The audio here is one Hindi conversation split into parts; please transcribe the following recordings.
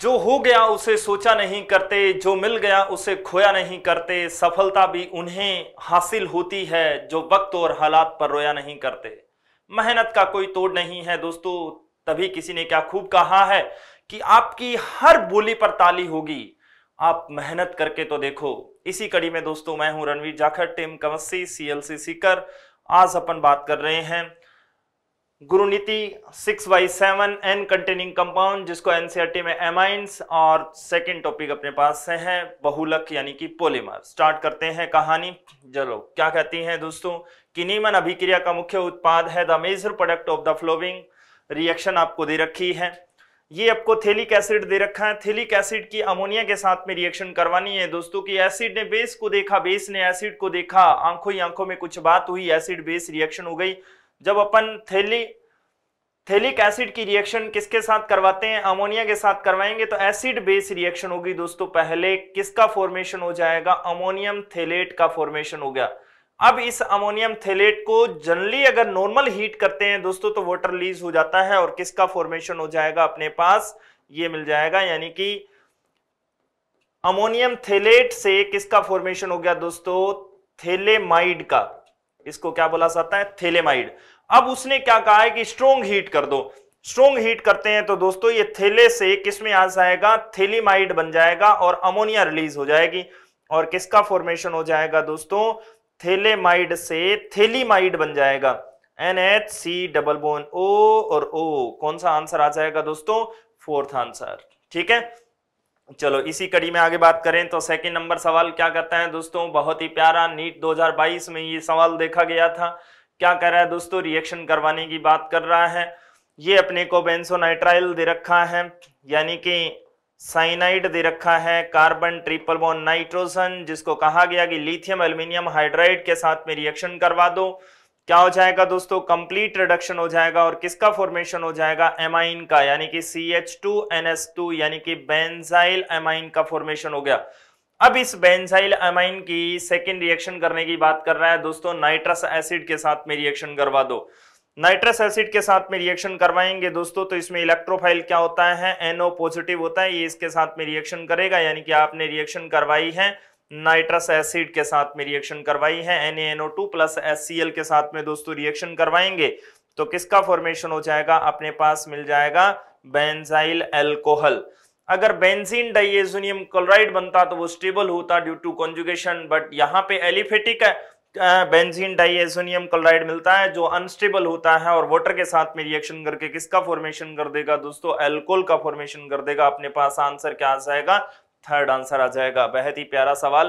जो हो गया उसे सोचा नहीं करते जो मिल गया उसे खोया नहीं करते सफलता भी उन्हें हासिल होती है जो वक्त और हालात पर रोया नहीं करते मेहनत का कोई तोड़ नहीं है दोस्तों तभी किसी ने क्या खूब कहा है कि आपकी हर बोली पर ताली होगी आप मेहनत करके तो देखो इसी कड़ी में दोस्तों मैं हूं रणवीर जाखड़ टीम कमस्सी सी एल सीकर आज अपन बात कर रहे हैं गुरुनीति six by seven N containing compound जिसको एनसीआरटी e में एमाइंस और सेकंड टॉपिक अपने पास से है बहुलक यानी कि पोलिमर स्टार्ट करते हैं कहानी चलो क्या कहती है दोस्तों कि नीमन अभिक्रिया का मुख्य उत्पाद है the major product of the following reaction आपको दे रखी है ये आपको थेलिक एसिड दे रखा है थेलिक एसिड की अमोनिया के साथ में रिएक्शन करवानी है दोस्तों कि एसिड ने बेस को देखा बेस ने एसिड को देखा आंखों ही आंखों में कुछ बात हुई एसिड बेस रिएक्शन हो गई जब अपन थैली थैलिक एसिड की रिएक्शन किसके साथ करवाते हैं अमोनिया के साथ करवाएंगे तो एसिड बेस रिएक्शन होगी दोस्तों पहले किसका फॉर्मेशन हो जाएगा अमोनियम थेलेट का फॉर्मेशन हो गया अब इस अमोनियम थेलेट को जनरली अगर नॉर्मल हीट करते हैं दोस्तों तो वाटर रिलीज हो जाता है और किसका फॉर्मेशन हो जाएगा अपने पास ये मिल जाएगा यानी कि अमोनियम थेलेट से किसका फॉर्मेशन हो गया दोस्तों थेलेमाइड का इसको क्या बोला जाता है थेलेमाइड अब उसने क्या कहा है कि स्ट्रोंग हीट कर दो स्ट्रोंग हीट करते हैं तो दोस्तों ये थेले से किस में जाएगा थेलीमाइड बन जाएगा और अमोनिया रिलीज हो जाएगी और किसका फॉर्मेशन हो जाएगा दोस्तों थेलेमाइड से थेलीमाइड बन जाएगा N H C double bond O और ओ कौन सा आंसर आ जाएगा दोस्तों फोर्थ आंसर ठीक है चलो इसी कड़ी में आगे बात करें तो सेकंड नंबर सवाल क्या करता है दोस्तों बहुत ही प्यारा नीट 2022 में ये सवाल देखा गया था क्या कह रहा है दोस्तों रिएक्शन करवाने की बात कर रहा है ये अपने को बेंसोनाइट्राइल दे रखा है यानी कि साइनाइड दे रखा है कार्बन ट्रिपल बोन नाइट्रोजन जिसको कहा गया कि लिथियम एल्यूमिनियम हाइड्राइड के साथ में रिएक्शन करवा दो क्या हो जाएगा दोस्तों कंप्लीट रिडक्शन हो जाएगा और किसका फॉर्मेशन हो जाएगा एमाइन का यानी कि C H two N S two यानी कि बेंजाइल एमाइन का फॉर्मेशन हो गया अब इस बेंजाइल एमाइन की सेकेंड रिएक्शन करने की बात कर रहा है दोस्तों नाइट्रस एसिड के साथ में रिएक्शन करवा दो नाइट्रस एसिड के साथ में रिएक्शन करवाएंगे दोस्तों तो इसमें इलेक्ट्रोफाइल क्या होता है एनओ पॉजिटिव होता है ये इसके साथ में रिएक्शन करेगा यानी कि आपने रिएक्शन करवाई है नाइट्रस एसिड के साथ में रिएक्शन करवाई है NaNO2 प्लस HCl के साथ में दोस्तों रिएक्शन करवाएंगे तो किसका फॉर्मेशन हो जाएगा अपने पास मिल जाएगा बेंजाइल एल्कोहल अगर बेंजीन डाइएजोनियम क्लोराइड बनता तो वो स्टेबल होता ड्यू टू कॉन्जुगेशन बट यहाँ पे एलिफेटिक बेंजीन डाइएजोनियम क्लोराइड मिलता है जो अनस्टेबल होता है और वाटर के साथ में रिएक्शन करके किसका फॉर्मेशन कर देगा दोस्तों एल्कोहल का फॉर्मेशन कर देगा अपने पास आंसर क्या आ जाएगा थर्ड आंसर आ जाएगा बेहद ही प्यारा सवाल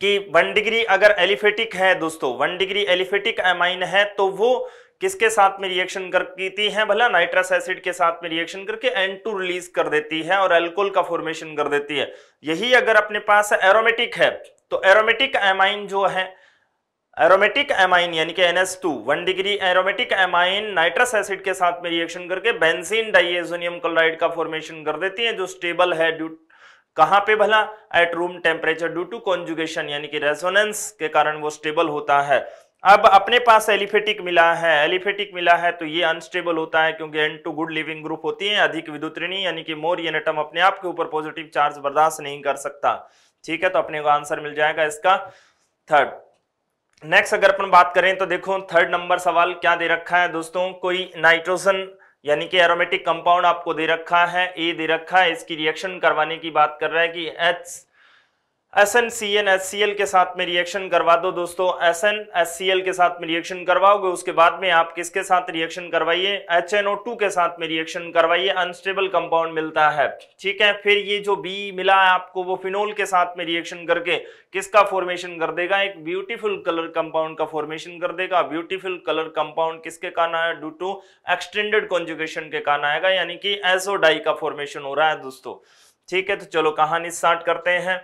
कि वन डिग्री अगर एलिफेटिक है दोस्तों वन डिग्री एलिफेटिक एमाइन है तो वो किसके साथ में रिएक्शन करती है भला नाइट्रस एसिड के साथ में रिएक्शन करके एन टू रिलीज कर देती है और एल्कोल का फॉर्मेशन कर देती है यही अगर अपने पास एरोमेटिक है तो एरोमेटिक एमाइन जो है एरोमेटिक एमाइन यानी कि NS2 one degree aromatic amine nitrous acid के साथ में रिएक्शन करके बेंजीन डाइएजोनियम क्लोराइड का फॉर्मेशन कर देती है जो स्टेबल है ड्यू कहां पे भला at room temperature due to conjugation यानी कि रेजोनेंस के कारण वो स्टेबल होता है अब अपने पास एलिफेटिक मिला है एलिफेटिक मिला है तो ये अनस्टेबल होता है क्योंकि N two good leaving group होती है अधिक विद्युतरिणी यानी कि मोर येनेटम अपने आप के ऊपर पॉजिटिव चार्ज बर्दाश्त नहीं कर सकता ठीक है तो अपने को आंसर मिल जाएगा इसका थर्ड नेक्स्ट अगर अपन बात करें तो देखो थर्ड नंबर सवाल क्या दे रखा है दोस्तों कोई नाइट्रोजन यानी कि एरोमेटिक कंपाउंड आपको दे रखा है ए दे रखा है इसकी रिएक्शन करवाने की बात कर रहा है कि H S N C N S C L के साथ में रिएक्शन करवा दो दोस्तों S N S C L के साथ में रिएक्शन करवाओगे उसके बाद में आप किसके साथ रिएक्शन करवाइए एच एन ओ टू के साथ में रिएक्शन करवाइए अनस्टेबल कंपाउंड मिलता है ठीक है फिर ये जो बी मिला है आपको वो फिनोल के साथ में रिएक्शन करके किसका फॉर्मेशन कर देगा एक ब्यूटीफुल कलर कंपाउंड का फॉर्मेशन कर देगा ब्यूटीफुल कलर कंपाउंड किसके कारण आया डू टू एक्सटेंडेड कॉन्जुगेशन के कारण आएगा यानी कि एसओ का फॉर्मेशन हो रहा है दोस्तों ठीक है तो चलो कहानी स्टार्ट करते हैं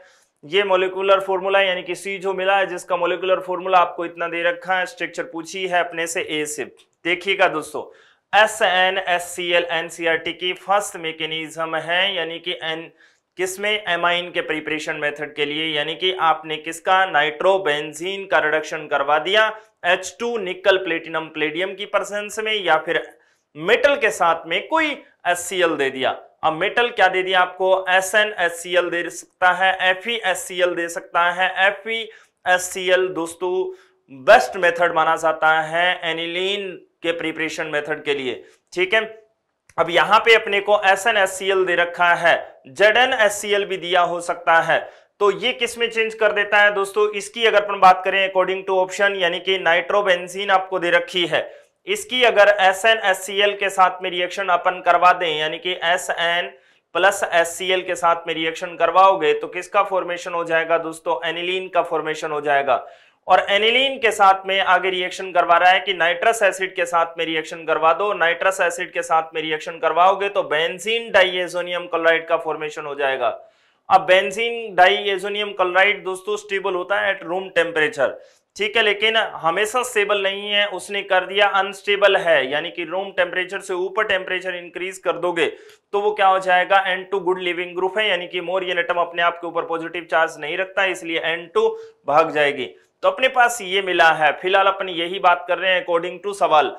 ये मोलिकुलर फॉर्मूला यानी कि सी जो मिला है जिसका मोलिकुलर फॉर्मूला आपको इतना दे रखा है स्ट्रक्चर पूछी है अपने से ए सिप देखिएगा दोस्तों S N S C L N C R T की फर्स्ट मेकेनिज्म है यानी कि एन किसमें एमाइन के प्रिपरेशन मेथड के लिए यानी कि आपने किसका नाइट्रोबेंजीन का रिडक्शन करवा दिया H two nickel platinum palladium की प्रसेंस में या फिर मेटल के साथ में कोई एस सी एल दे दिया अब मेटल क्या दे दिया आपको S N S C L दे सकता है F E S C L दे सकता है F E S C L दोस्तों बेस्ट मेथड माना जाता है एनिलीन के प्रिपरेशन मेथड के लिए ठीक है अब यहां पे अपने को S N S C L दे रखा है Z N S C L भी दिया हो सकता है तो ये किस में चेंज कर देता है दोस्तों इसकी अगर अपन बात करें अकॉर्डिंग टू ऑप्शन यानी कि नाइट्रोबेंजीन आपको दे रखी है इसकी अगर S N S C L के साथ में रिएक्शन अपन करवा दें यानी कि S N plus S C L के साथ में रिएक्शन करवाओगे तो किसका फॉर्मेशन हो जाएगा दोस्तों एनिलीन का फॉर्मेशन हो जाएगा और एनिलीन के साथ में आगे रिएक्शन करवा रहा है कि नाइट्रस एसिड के साथ में रिएक्शन करवा दो नाइट्रस एसिड के साथ में रिएक्शन करवाओगे तो बेंजीन डाइएजोनियम क्लोराइड का फॉर्मेशन हो जाएगा अब बेंजीन डाइएजोनियम क्लोराइड दोस्तों स्टेबल होता है एट रूम टेम्परेचर ठीक है लेकिन हमेशा स्टेबल नहीं है उसने कर दिया अनस्टेबल है यानी कि रूम टेम्परेचर से ऊपर टेम्परेचर इंक्रीज कर दोगे तो वो क्या हो जाएगा N two good leaving group है यानी कि मोर ये नेटम अपने आप के ऊपर पॉजिटिव चार्ज नहीं रखता इसलिए एन टू भाग जाएगी तो अपने पास ये मिला है फिलहाल अपन यही बात कर रहे हैं अकॉर्डिंग टू सवाल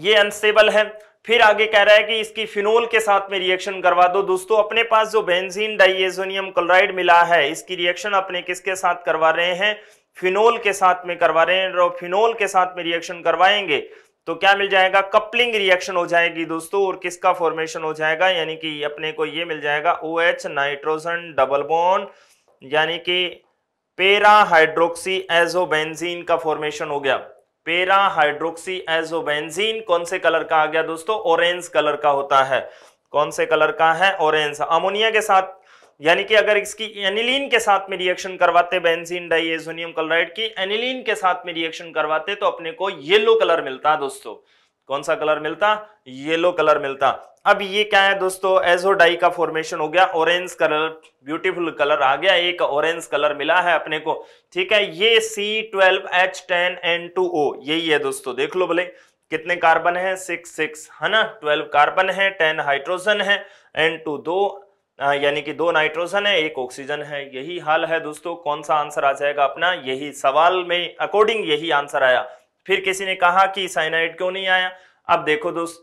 ये अनस्टेबल है फिर आगे कह रहा है कि इसकी फिनोल के साथ में रिएक्शन करवा दो दोस्तों अपने पास जो बेंजीन डाइएजोनियम क्लोराइड मिला है इसकी रिएक्शन अपने किसके साथ करवा रहे हैं फिनोल के साथ में करवा रहे हैं और फिनोल के साथ में रिएक्शन करवाएंगे तो क्या मिल जाएगा कपलिंग रिएक्शन हो जाएगी दोस्तों और किसका फॉर्मेशन हो जाएगा यानी कि अपने को ये मिल जाएगा O H nitrogen double bond यानी कि पेरा हाइड्रोक्सी एजोबेंजीन का फॉर्मेशन हो गया पेरा हाइड्रोक्सी एजोबेंजीन कौन से कलर का आ गया दोस्तों ऑरेंज कलर का होता है कौन से कलर का है ऑरेंज अमोनिया के साथ यानी कि अगर इसकी एनिलीन के साथ में रिएक्शन करवाते बेंजीन डाई क्लोराइड की एनिलीन के साथ में रिएक्शन करवाते तो अपने को येलो कलर मिलता दोस्तों कौन सा कलर मिलता येलो कलर मिलता अब ये क्या है दोस्तों एजो डाई का फॉर्मेशन हो गया ऑरेंज कलर ब्यूटीफुल कलर आ गया एक ऑरेंज कलर मिला है अपने को ठीक है ये C twelve H ten N two O यही है दोस्तों देख लो भले कितने कार्बन है सिक्स सिक्स है ना ट्वेल्व कार्बन है टेन हाइड्रोजन है एन टू दो यानी कि दो नाइट्रोजन है एक ऑक्सीजन है यही हाल है दोस्तों कौन सा आंसर आ जाएगा अपना यही सवाल में अकॉर्डिंग यही आंसर आया फिर किसी ने कहा कि साइनाइड क्यों नहीं आया अब देखो दोस्त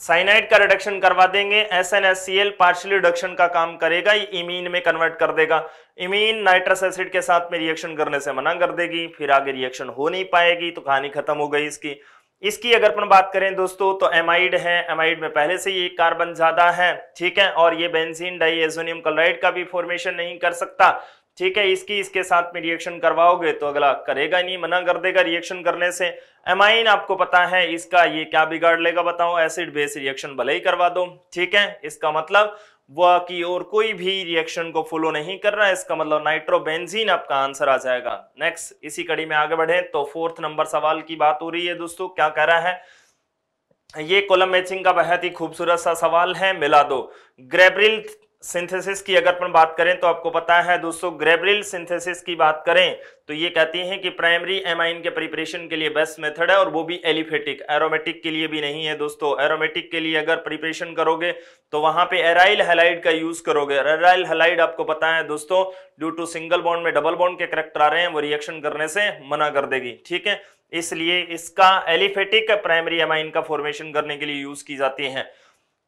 साइनाइड का रिडक्शन करवा देंगे S N S C L partially reduction का काम करेगा ये इमीन में कन्वर्ट कर देगा इमीन नाइट्रस एसिड के साथ में रिएक्शन करने से मना कर देगी फिर आगे रिएक्शन हो नहीं पाएगी तो कहानी खत्म हो गई इसकी इसकी अगर अपन बात करें दोस्तों तो एमाइड है एमाइड में पहले से ये कार्बन ज्यादा है ठीक है और ये बेंजीन डाई एजोनियम क्लोराइड का भी फॉर्मेशन नहीं कर सकता ठीक है इसकी इसके साथ में रिएक्शन करवाओगे तो अगला करेगा नहीं मना कर देगा रिएक्शन करने से एमाइन आपको पता है इसका ये क्या बिगाड़ लेगा बताओ एसिड बेस रिएक्शन भले ही करवा दो ठीक है इसका मतलब वह की और कोई भी रिएक्शन को फॉलो नहीं कर रहा है इसका मतलब नाइट्रोबेंजीन आपका आंसर आ जाएगा नेक्स्ट इसी कड़ी में आगे बढ़े तो फोर्थ नंबर सवाल की बात हो रही है दोस्तों क्या कह रहा है ये कोलम मैचिंग का बेहद ही खूबसूरत सा सवाल है मिला दो ग्रेब्रिल सिंथेसिस की अगर अपन बात करें तो आपको पता है दोस्तों ग्रेबरिल सिंथेसिस की बात करें तो ये कहती हैं कि प्राइमरी एमाइन के प्रिपरेशन के लिए बेस्ट मेथड है और वो भी एलिफेटिक एरोमेटिक के लिए भी नहीं है दोस्तों एरोमेटिक के लिए अगर प्रिपरेशन करोगे तो वहां पे एराइल हेलाइड का यूज करोगे एराइल हेलाइड आपको पता है दोस्तों ड्यू टू सिंगल बॉन्ड में डबल बॉन्ड के करेक्टर आ रहे हैं वो रिएक्शन करने से मना कर देगी ठीक है इसलिए इसका एलिफेटिक प्राइमरी एमाइन का फॉर्मेशन करने के लिए यूज की जाती है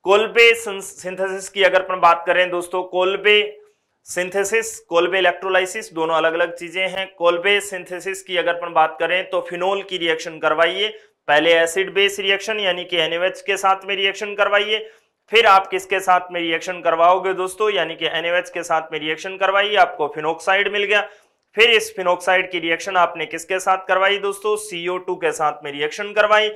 कोल्बे सिंथेसिस की अगर अपन बात करें दोस्तों कोल्बे सिंथेसिस कोल्बे इलेक्ट्रोलाइसिस दोनों अलग अलग चीजें हैं कोल्बे सिंथेसिस की अगर अपन बात करें तो फिनोल की रिएक्शन करवाइए पहले एसिड बेस रिएक्शन यानी कि एनएवएच के साथ में रिएक्शन करवाइए फिर आप किसके साथ में रिएक्शन करवाओगे दोस्तों यानी कि एनएवएच के साथ में रिएक्शन करवाइए आपको फिनोक्साइड मिल गया फिर इस फिनोक्साइड की रिएक्शन आपने किसके साथ करवाई दोस्तों सीओ टू के साथ में रिएक्शन करवाई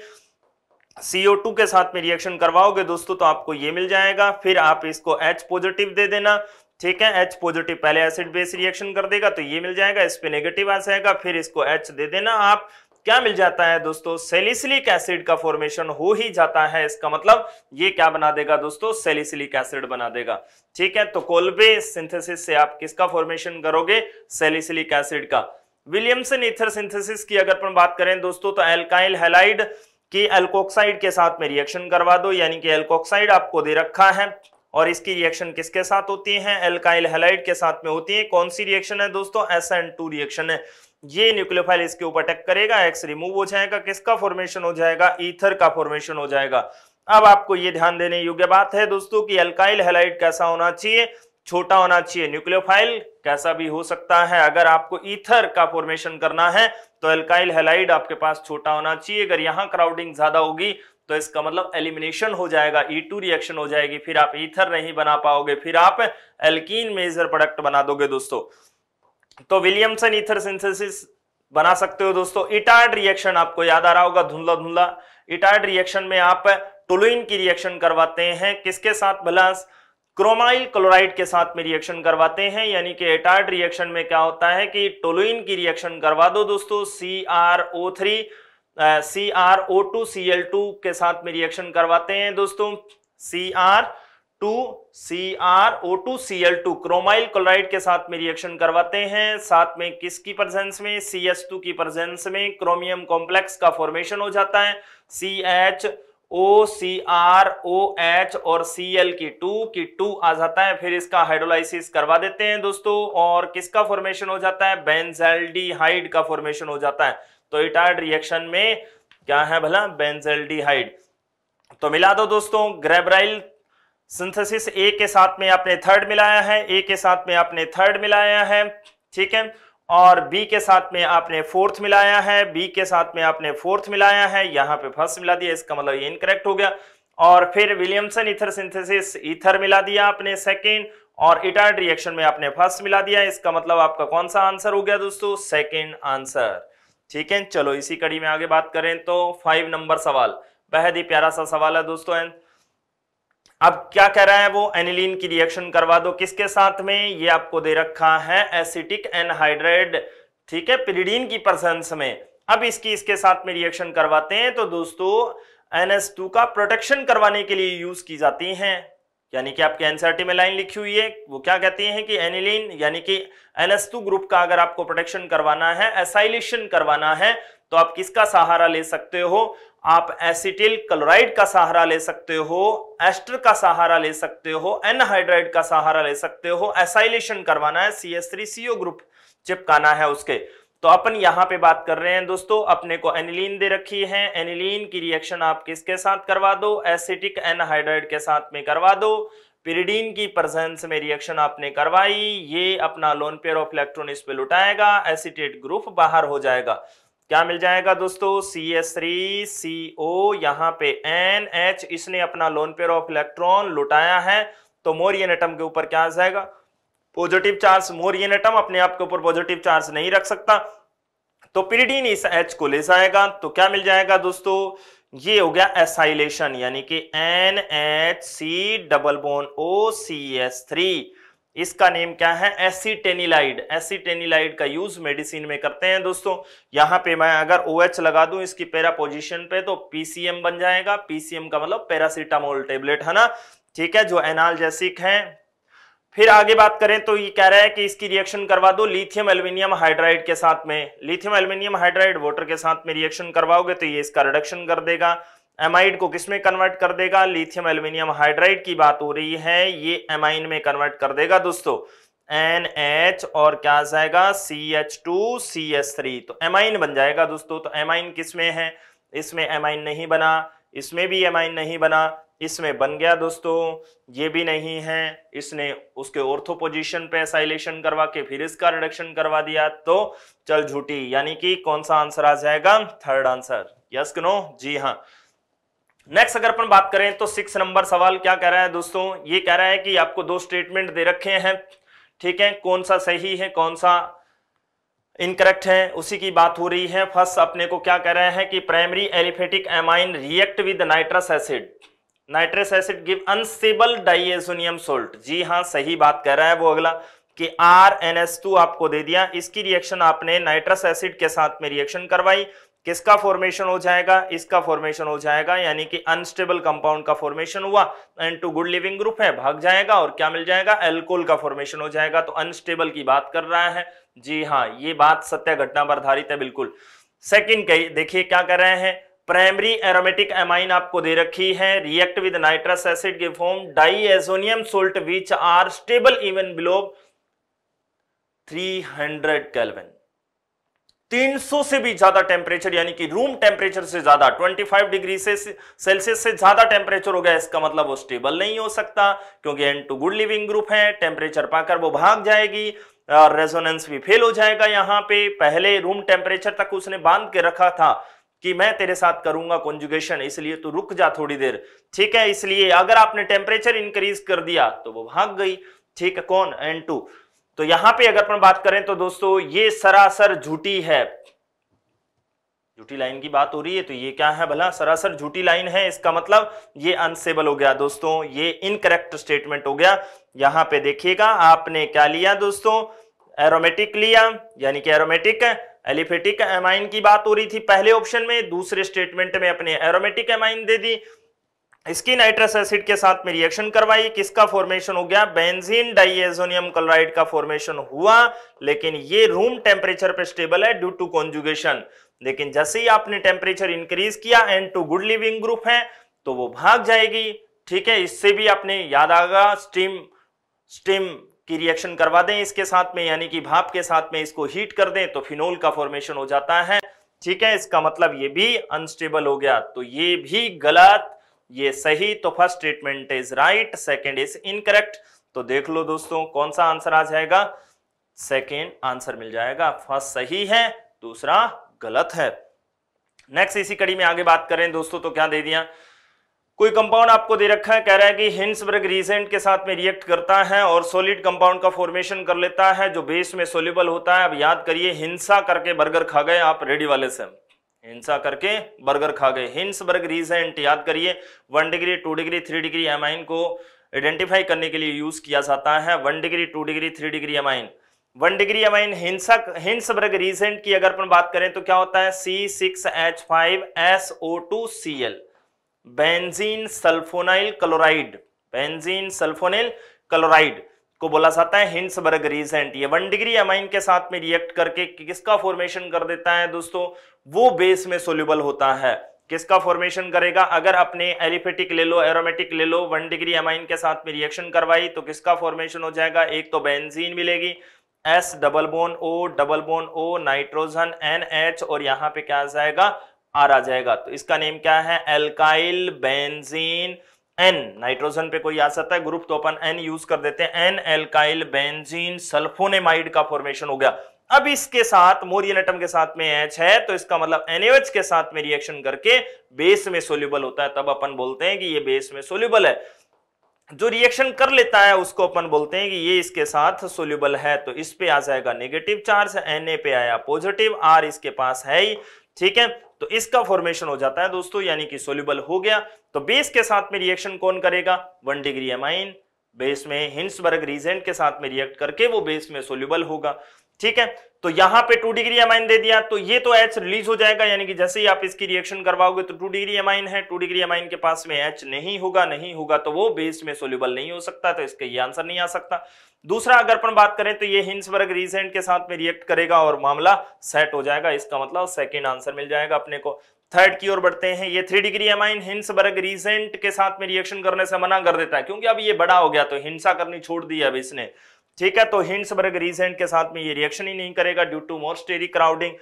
CO2 के साथ में रिएक्शन करवाओगे दोस्तों तो आपको ये मिल जाएगा फिर आप इसको H पॉजिटिव दे देना ठीक है H पॉजिटिव पहले एसिड बेस रिएक्शन कर देगा तो ये मिल जाएगा इस पर नेगेटिव आ जाएगा फिर इसको H दे देना आप क्या मिल जाता है दोस्तों सेलिसिलिक एसिड का फॉर्मेशन हो ही जाता है इसका मतलब ये क्या बना देगा दोस्तों सेलिसिलिक एसिड बना देगा ठीक है तो कोल्बे सिंथेसिस से आप किसका फॉर्मेशन करोगे सेलिसिलिक एसिड का विलियमसन इथर सिंथेसिस की अगर बात करें दोस्तों तो एल्काइल हेलाइड कि एल्कोक्साइड के साथ में रिएक्शन करवा दो यानी कि एल्कोक्साइड आपको दे रखा है और इसकी रिएक्शन किसके साथ होती है एल्काइल हेलाइड के साथ में होती है कौन सी रिएक्शन है दोस्तों एस एन टू रिएक्शन है ये न्यूक्लियोफाइल इसके ऊपर अटैक करेगा एक्स रिमूव हो जाएगा किसका फॉर्मेशन हो जाएगा ईथर का फॉर्मेशन हो जाएगा अब आपको ये ध्यान देने योग्य बात है दोस्तों कि अल्काइल हेलाइड कैसा होना चाहिए छोटा होना चाहिए न्यूक्लियोफाइल कैसा भी हो सकता है अगर आपको ईथर का फॉर्मेशन करना है तो एल्काइल हेलाइड आपके पास छोटा होना चाहिए अगर यहां क्राउडिंग ज्यादा होगी तो इसका मतलब एलिमिनेशन हो जाएगा ई टू रिएक्शन हो जाएगी फिर आप ईथर नहीं बना पाओगे फिर आप एल्कीन मेजर प्रोडक्ट बना दोगे दोस्तों तो विलियमसन ईथर सिंथेसिस बना सकते हो दोस्तों इटार्ड रिएक्शन आपको याद आ रहा होगा धुंधला धुंधला इटार्ड रिएक्शन में आप टोलुइन की रिएक्शन करवाते हैं किसके साथ भलास क्रोमाइल क्लोराइड के साथ में रिएक्शन करवाते हैं यानी कि एटार्ड रिएक्शन में क्या होता है कि टोलुइन की रिएक्शन करवा दो दोस्तों C R O three C R O two C L two के साथ में रिएक्शन करवाते हैं दोस्तों C R two C R O two C L two chromyl chloride के साथ में रिएक्शन करवाते हैं साथ में किसकी प्रेजेंस में सी एच टू की प्रेजेंस में क्रोमियम कॉम्प्लेक्स का फॉर्मेशन हो जाता है C H O C R O H और सी एल की टू की टू आ जाता है फिर इसका हाइड्रोलाइसिस करवा देते हैं दोस्तों और किसका फॉर्मेशन हो जाता है बेंजेल्डिहाइड का फॉर्मेशन हो जाता है तो इटार्ड रिएक्शन में क्या है भला बेंजेल्डिहाइड तो मिला दो दोस्तों ग्रेबराइल सिंथेसिस ए के साथ में आपने थर्ड मिलाया है ए के साथ में आपने थर्ड मिलाया है ठीक है और बी के साथ में आपने फोर्थ मिलाया है बी के साथ में आपने फोर्थ मिलाया है यहाँ पे फर्स्ट मिला दिया इसका मतलब ये इनकरेक्ट हो गया और फिर विलियमसन इथर सिंथेसिस इथर मिला दिया आपने सेकेंड और इटार्ड रिएक्शन में आपने फर्स्ट मिला दिया इसका मतलब आपका कौन सा आंसर हो गया दोस्तों सेकेंड आंसर ठीक है चलो इसी कड़ी में आगे बात करें तो फाइव नंबर सवाल बेहद ही प्यारा सा सवाल है दोस्तों एंड अब क्या कह रहा है वो एनिलीन की रिएक्शन करवा दो किसके साथ में ये आपको दे रखा है एसिटिक एनहाइड्रेड ठीक है पिरीडीन की प्रसेंस में अब इसकी इसके साथ में रिएक्शन करवाते हैं तो दोस्तों NS2 का प्रोटेक्शन करवाने के लिए यूज की जाती है यानी कि आपके एनसीआरटी में लाइन लिखी हुई है वो क्या कहती है कि एनिलीन यानी कि एनएस2 ग्रुप का अगर आपको प्रोटेक्शन करवाना है एसाइलेशन करवाना है तो आप किसका सहारा ले सकते हो आप एसिटिल क्लोराइड का सहारा ले सकते हो एस्टर का सहारा ले सकते हो एनहाइड्राइड का सहारा ले सकते हो एसाइलेशन करवाना है C S three C O group चिपकाना है उसके तो अपन यहां पे बात कर रहे हैं दोस्तों अपने को एनिलीन दे रखी है एनिलीन की रिएक्शन आप किसके साथ करवा दो एसिटिक एनहाइड्राइड के साथ में करवा दो पिरीडीन की प्रजेंस में रिएक्शन आपने करवाई ये अपना लोन पेयर ऑफ इलेक्ट्रॉन इस पे लुटाएगा एसिटेट ग्रुप बाहर हो जाएगा क्या मिल जाएगा दोस्तों सी एस थ्री सी ओ यहाँ पे एन एच इसने अपना लोन पेयर ऑफ इलेक्ट्रॉन लुटाया है तो मोर ये एटम के ऊपर क्या आ जाएगा पॉजिटिव चार्ज मोर ये एटम अपने आप के ऊपर पॉजिटिव चार्ज नहीं रख सकता तो पिरीडीन इस एच को ले जाएगा तो क्या मिल जाएगा दोस्तों ये हो गया एसाइलेशन यानी कि N H C double bond O C S three इसका नेम क्या है एसीटेनिलाइड एसीटेनिलाइड का यूज मेडिसिन में करते हैं दोस्तों यहां पे मैं अगर ओ OH लगा दूं इसकी पेरा पोजिशन पे तो पीसीएम बन जाएगा पीसीएम का मतलब पैरासिटामोल टेबलेट है ना ठीक है जो एनालजेसिक है फिर आगे बात करें तो ये कह रहा है कि इसकी रिएक्शन करवा दो लिथियम एल्युमिनियम हाइड्राइड के साथ में लिथियम एल्युमिनियम हाइड्राइड वाटर के साथ में रिएक्शन करवाओगे तो ये इसका रिडक्शन कर देगा एमाइड को किसमें कन्वर्ट कर देगा लिथियम एल्यूमिनियम हाइड्राइड की बात हो रही है ये एमाइन में कन्वर्ट कर देगा दोस्तों एन एच और क्या आ जाएगा C H two C H three तो एमाइन बन जाएगा दोस्तों तो एमाइन किसमें है इसमें एमाइन नहीं बना इसमें भी एमाइन नहीं बना इसमें बन गया दोस्तों ये भी नहीं है इसने उसके ऑर्थो पोजिशन पे साइलेशन करवा के फिर इसका रिडक्शन करवा दिया तो चल झूठी यानी कि कौन सा आंसर आ जाएगा थर्ड आंसर यस नो जी हाँ नेक्स्ट अगर अपन बात करें तो सिक्स नंबर सवाल क्या कह रहा है दोस्तों ये कह रहा है कि आपको दो स्टेटमेंट दे रखे हैं ठीक है कौन सा सही है कौन सा इनकरेक्ट है उसी की बात हो रही है फर्स्ट अपने को क्या कह रहे हैं कि primary aliphatic amine react with nitrous acid nitrous acid give unstable diazonium salt जी हाँ सही बात कह रहा है वो अगला कि आर एन एस टू आपको दे दिया इसकी रिएक्शन आपने नाइट्रस एसिड के साथ में रिएक्शन करवाई किसका फॉर्मेशन हो जाएगा इसका फॉर्मेशन हो जाएगा यानी कि अनस्टेबल कंपाउंड का फॉर्मेशन हुआ and two good leaving group है भाग जाएगा और क्या मिल जाएगा एल्कोल का फॉर्मेशन हो जाएगा तो अनस्टेबल की बात कर रहा है जी हाँ ये बात सत्य घटना पर आधारित है बिल्कुल सेकेंड कही देखिए क्या कर रहे हैं प्राइमरी एरोमेटिक एमाइन आपको दे रखी है रिएक्ट विद नाइट्रस एसिड के form diazonium salt which are stable even below 300 kelvin 300 से भी ज्यादा टेम्परेचर यानी कि रूम टेम्परेचर से ज्यादा 25 डिग्री से सेल्सियस से ज्यादा टेम्परेचर हो गया इसका मतलब वो स्टेबल नहीं हो सकता क्योंकि N two good leaving group है टेम्परेचर पाकर वो भाग जाएगी और रेजोनेंस भी फेल हो जाएगा यहाँ पे पहले रूम टेम्परेचर तक उसने बांध के रखा था कि मैं तेरे साथ करूंगा कॉन्जुगेशन इसलिए तू रुक जा थोड़ी देर ठीक है इसलिए अगर आपने टेम्परेचर इंक्रीज कर दिया तो वो भाग गई ठीक है कौन एन टू तो यहां पे अगर अपन बात करें तो दोस्तों ये सरासर झूठी है झूठी लाइन की बात हो रही है तो ये क्या है भला सरासर झूठी लाइन है इसका मतलब ये अनसेबल हो गया दोस्तों ये इनकरेक्ट स्टेटमेंट हो गया यहां पे देखिएगा आपने क्या लिया दोस्तों एरोमेटिक लिया यानी कि एरोमेटिक एलिफेटिक एमाइन की बात हो रही थी पहले ऑप्शन में दूसरे स्टेटमेंट में अपने एरोमेटिक एमाइन दे दी इसकी नाइट्रस एसिड के साथ में रिएक्शन करवाई किसका फॉर्मेशन हो गया बेंजीन डाइएजोनियम क्लोराइड का फॉर्मेशन हुआ लेकिन ये रूम टेम्परेचर पे स्टेबल है ड्यू टू कॉन्जुगेशन लेकिन जैसे ही आपने टेम्परेचर इंक्रीज किया and two good leaving group है तो वो भाग जाएगी ठीक है इससे भी आपने याद आगा स्टीम स्टीम की रिएक्शन करवा दें इसके साथ में यानी कि भाप के साथ में इसको हीट कर दें तो फिनोल का फॉर्मेशन हो जाता है ठीक है इसका मतलब ये भी अनस्टेबल हो गया तो ये भी गलत ये सही तो first statement is right second is incorrect तो देख लो दोस्तों कौन सा आंसर आ जाएगा सेकेंड आंसर मिल जाएगा फर्स्ट सही है दूसरा गलत है नेक्स्ट इसी कड़ी में आगे बात करें दोस्तों तो क्या दे दिया कोई कंपाउंड आपको दे रखा है कह रहा है कि हिंसबर्ग रीजेंट के साथ में रिएक्ट करता है और सोलिड कंपाउंड का फॉर्मेशन कर लेता है जो बेस में सोल्यूबल होता है अब याद करिए हिंसा करके बर्गर खा गए आप रेडी वाले से हिंसा करके बर्गर खा गए हिंस बर्ग रिसेंट याद करिए one degree two degree three degree amine को आइडेंटिफाई करने के लिए यूज किया जाता है one degree two degree three degree amine one degree amine हिंसक हिंस वर्ग रिसेंट की अगर अपन बात करें तो क्या होता है C six H five S O two C L benzene sulphonyl chloride benzene sulphonyl chloride को बोला जाता है हिंसबर्ग रीजेंट ये वन डिग्री अमाइन के साथ में रिएक्ट करके कि किसका फॉर्मेशन कर देता है दोस्तों वो बेस में सोल्यूबल होता है किसका फॉर्मेशन करेगा अगर अपने एलिफेटिक ले लो एरोमेटिक ले लो वन डिग्री अमाइन के साथ में रिएक्शन करवाई तो किसका फॉर्मेशन हो जाएगा एक तो बेंजीन मिलेगी S double bond O double bond O nitrogen N H और यहाँ पे क्या आ जाएगा आर आ जाएगा तो इसका नेम क्या है एल्काइल बेंजीन एन नाइट्रोजन पे कोई आ सकता है ग्रुप तो अपन एन यूज कर देते हैं एन एल्काइल बेंजीन सल्फोनेमाइड का फॉर्मेशन हो गया अब इसके साथ मोरियन एटम के साथ में एच है तो इसका मतलब एनएच के साथ में रिएक्शन करके बेस में सोल्यूबल होता है तब अपन बोलते हैं कि ये बेस में सोल्यूबल है जो रिएक्शन कर लेता है उसको अपन बोलते हैं कि ये इसके साथ सोल्यूबल है तो इस पे आ जाएगा नेगेटिव चार्ज एन पे आया पॉजिटिव आर इसके पास है ही ठीक है तो इसका फॉर्मेशन हो जाता है दोस्तों यानी कि सोल्यूबल हो गया तो बेस के साथ में रिएक्शन कौन करेगा वन डिग्री एमाइन बेस में हिंसबर्ग रीजेंट के साथ में रिएक्ट करके वो बेस में सोल्यूबल होगा ठीक है तो यहां पे टू डिग्री एमाइन दे दिया तो ये तो एच रिलीज हो जाएगा यानी कि जैसे ही आप इसकी रिएक्शन करवाओगे तो टू डिग्री एमाइन है टू डिग्री एमाइन के पास में एच नहीं होगा नहीं होगा तो वो बेस में सोल्यूबल नहीं हो सकता तो इसका ये आंसर नहीं आ सकता दूसरा अगर अपन बात करें तो ये हिंसवर्ग रीजेंट के साथ में रिएक्ट करेगा और मामला सेट हो जाएगा इसका मतलब सेकेंड आंसर मिल जाएगा अपने को थर्ड की ओर बढ़ते हैं ये three degree amine Hinsberg reagent के साथ में रिएक्शन करने से मना कर देता है क्योंकि अब ये बड़ा हो गया तो हिंसा करनी छोड़ दी अब इसने ठीक है तो हिंड्सबर्ग रीजेंट के साथ में ये रिएक्शन ही नहीं करेगा due to more steric crowding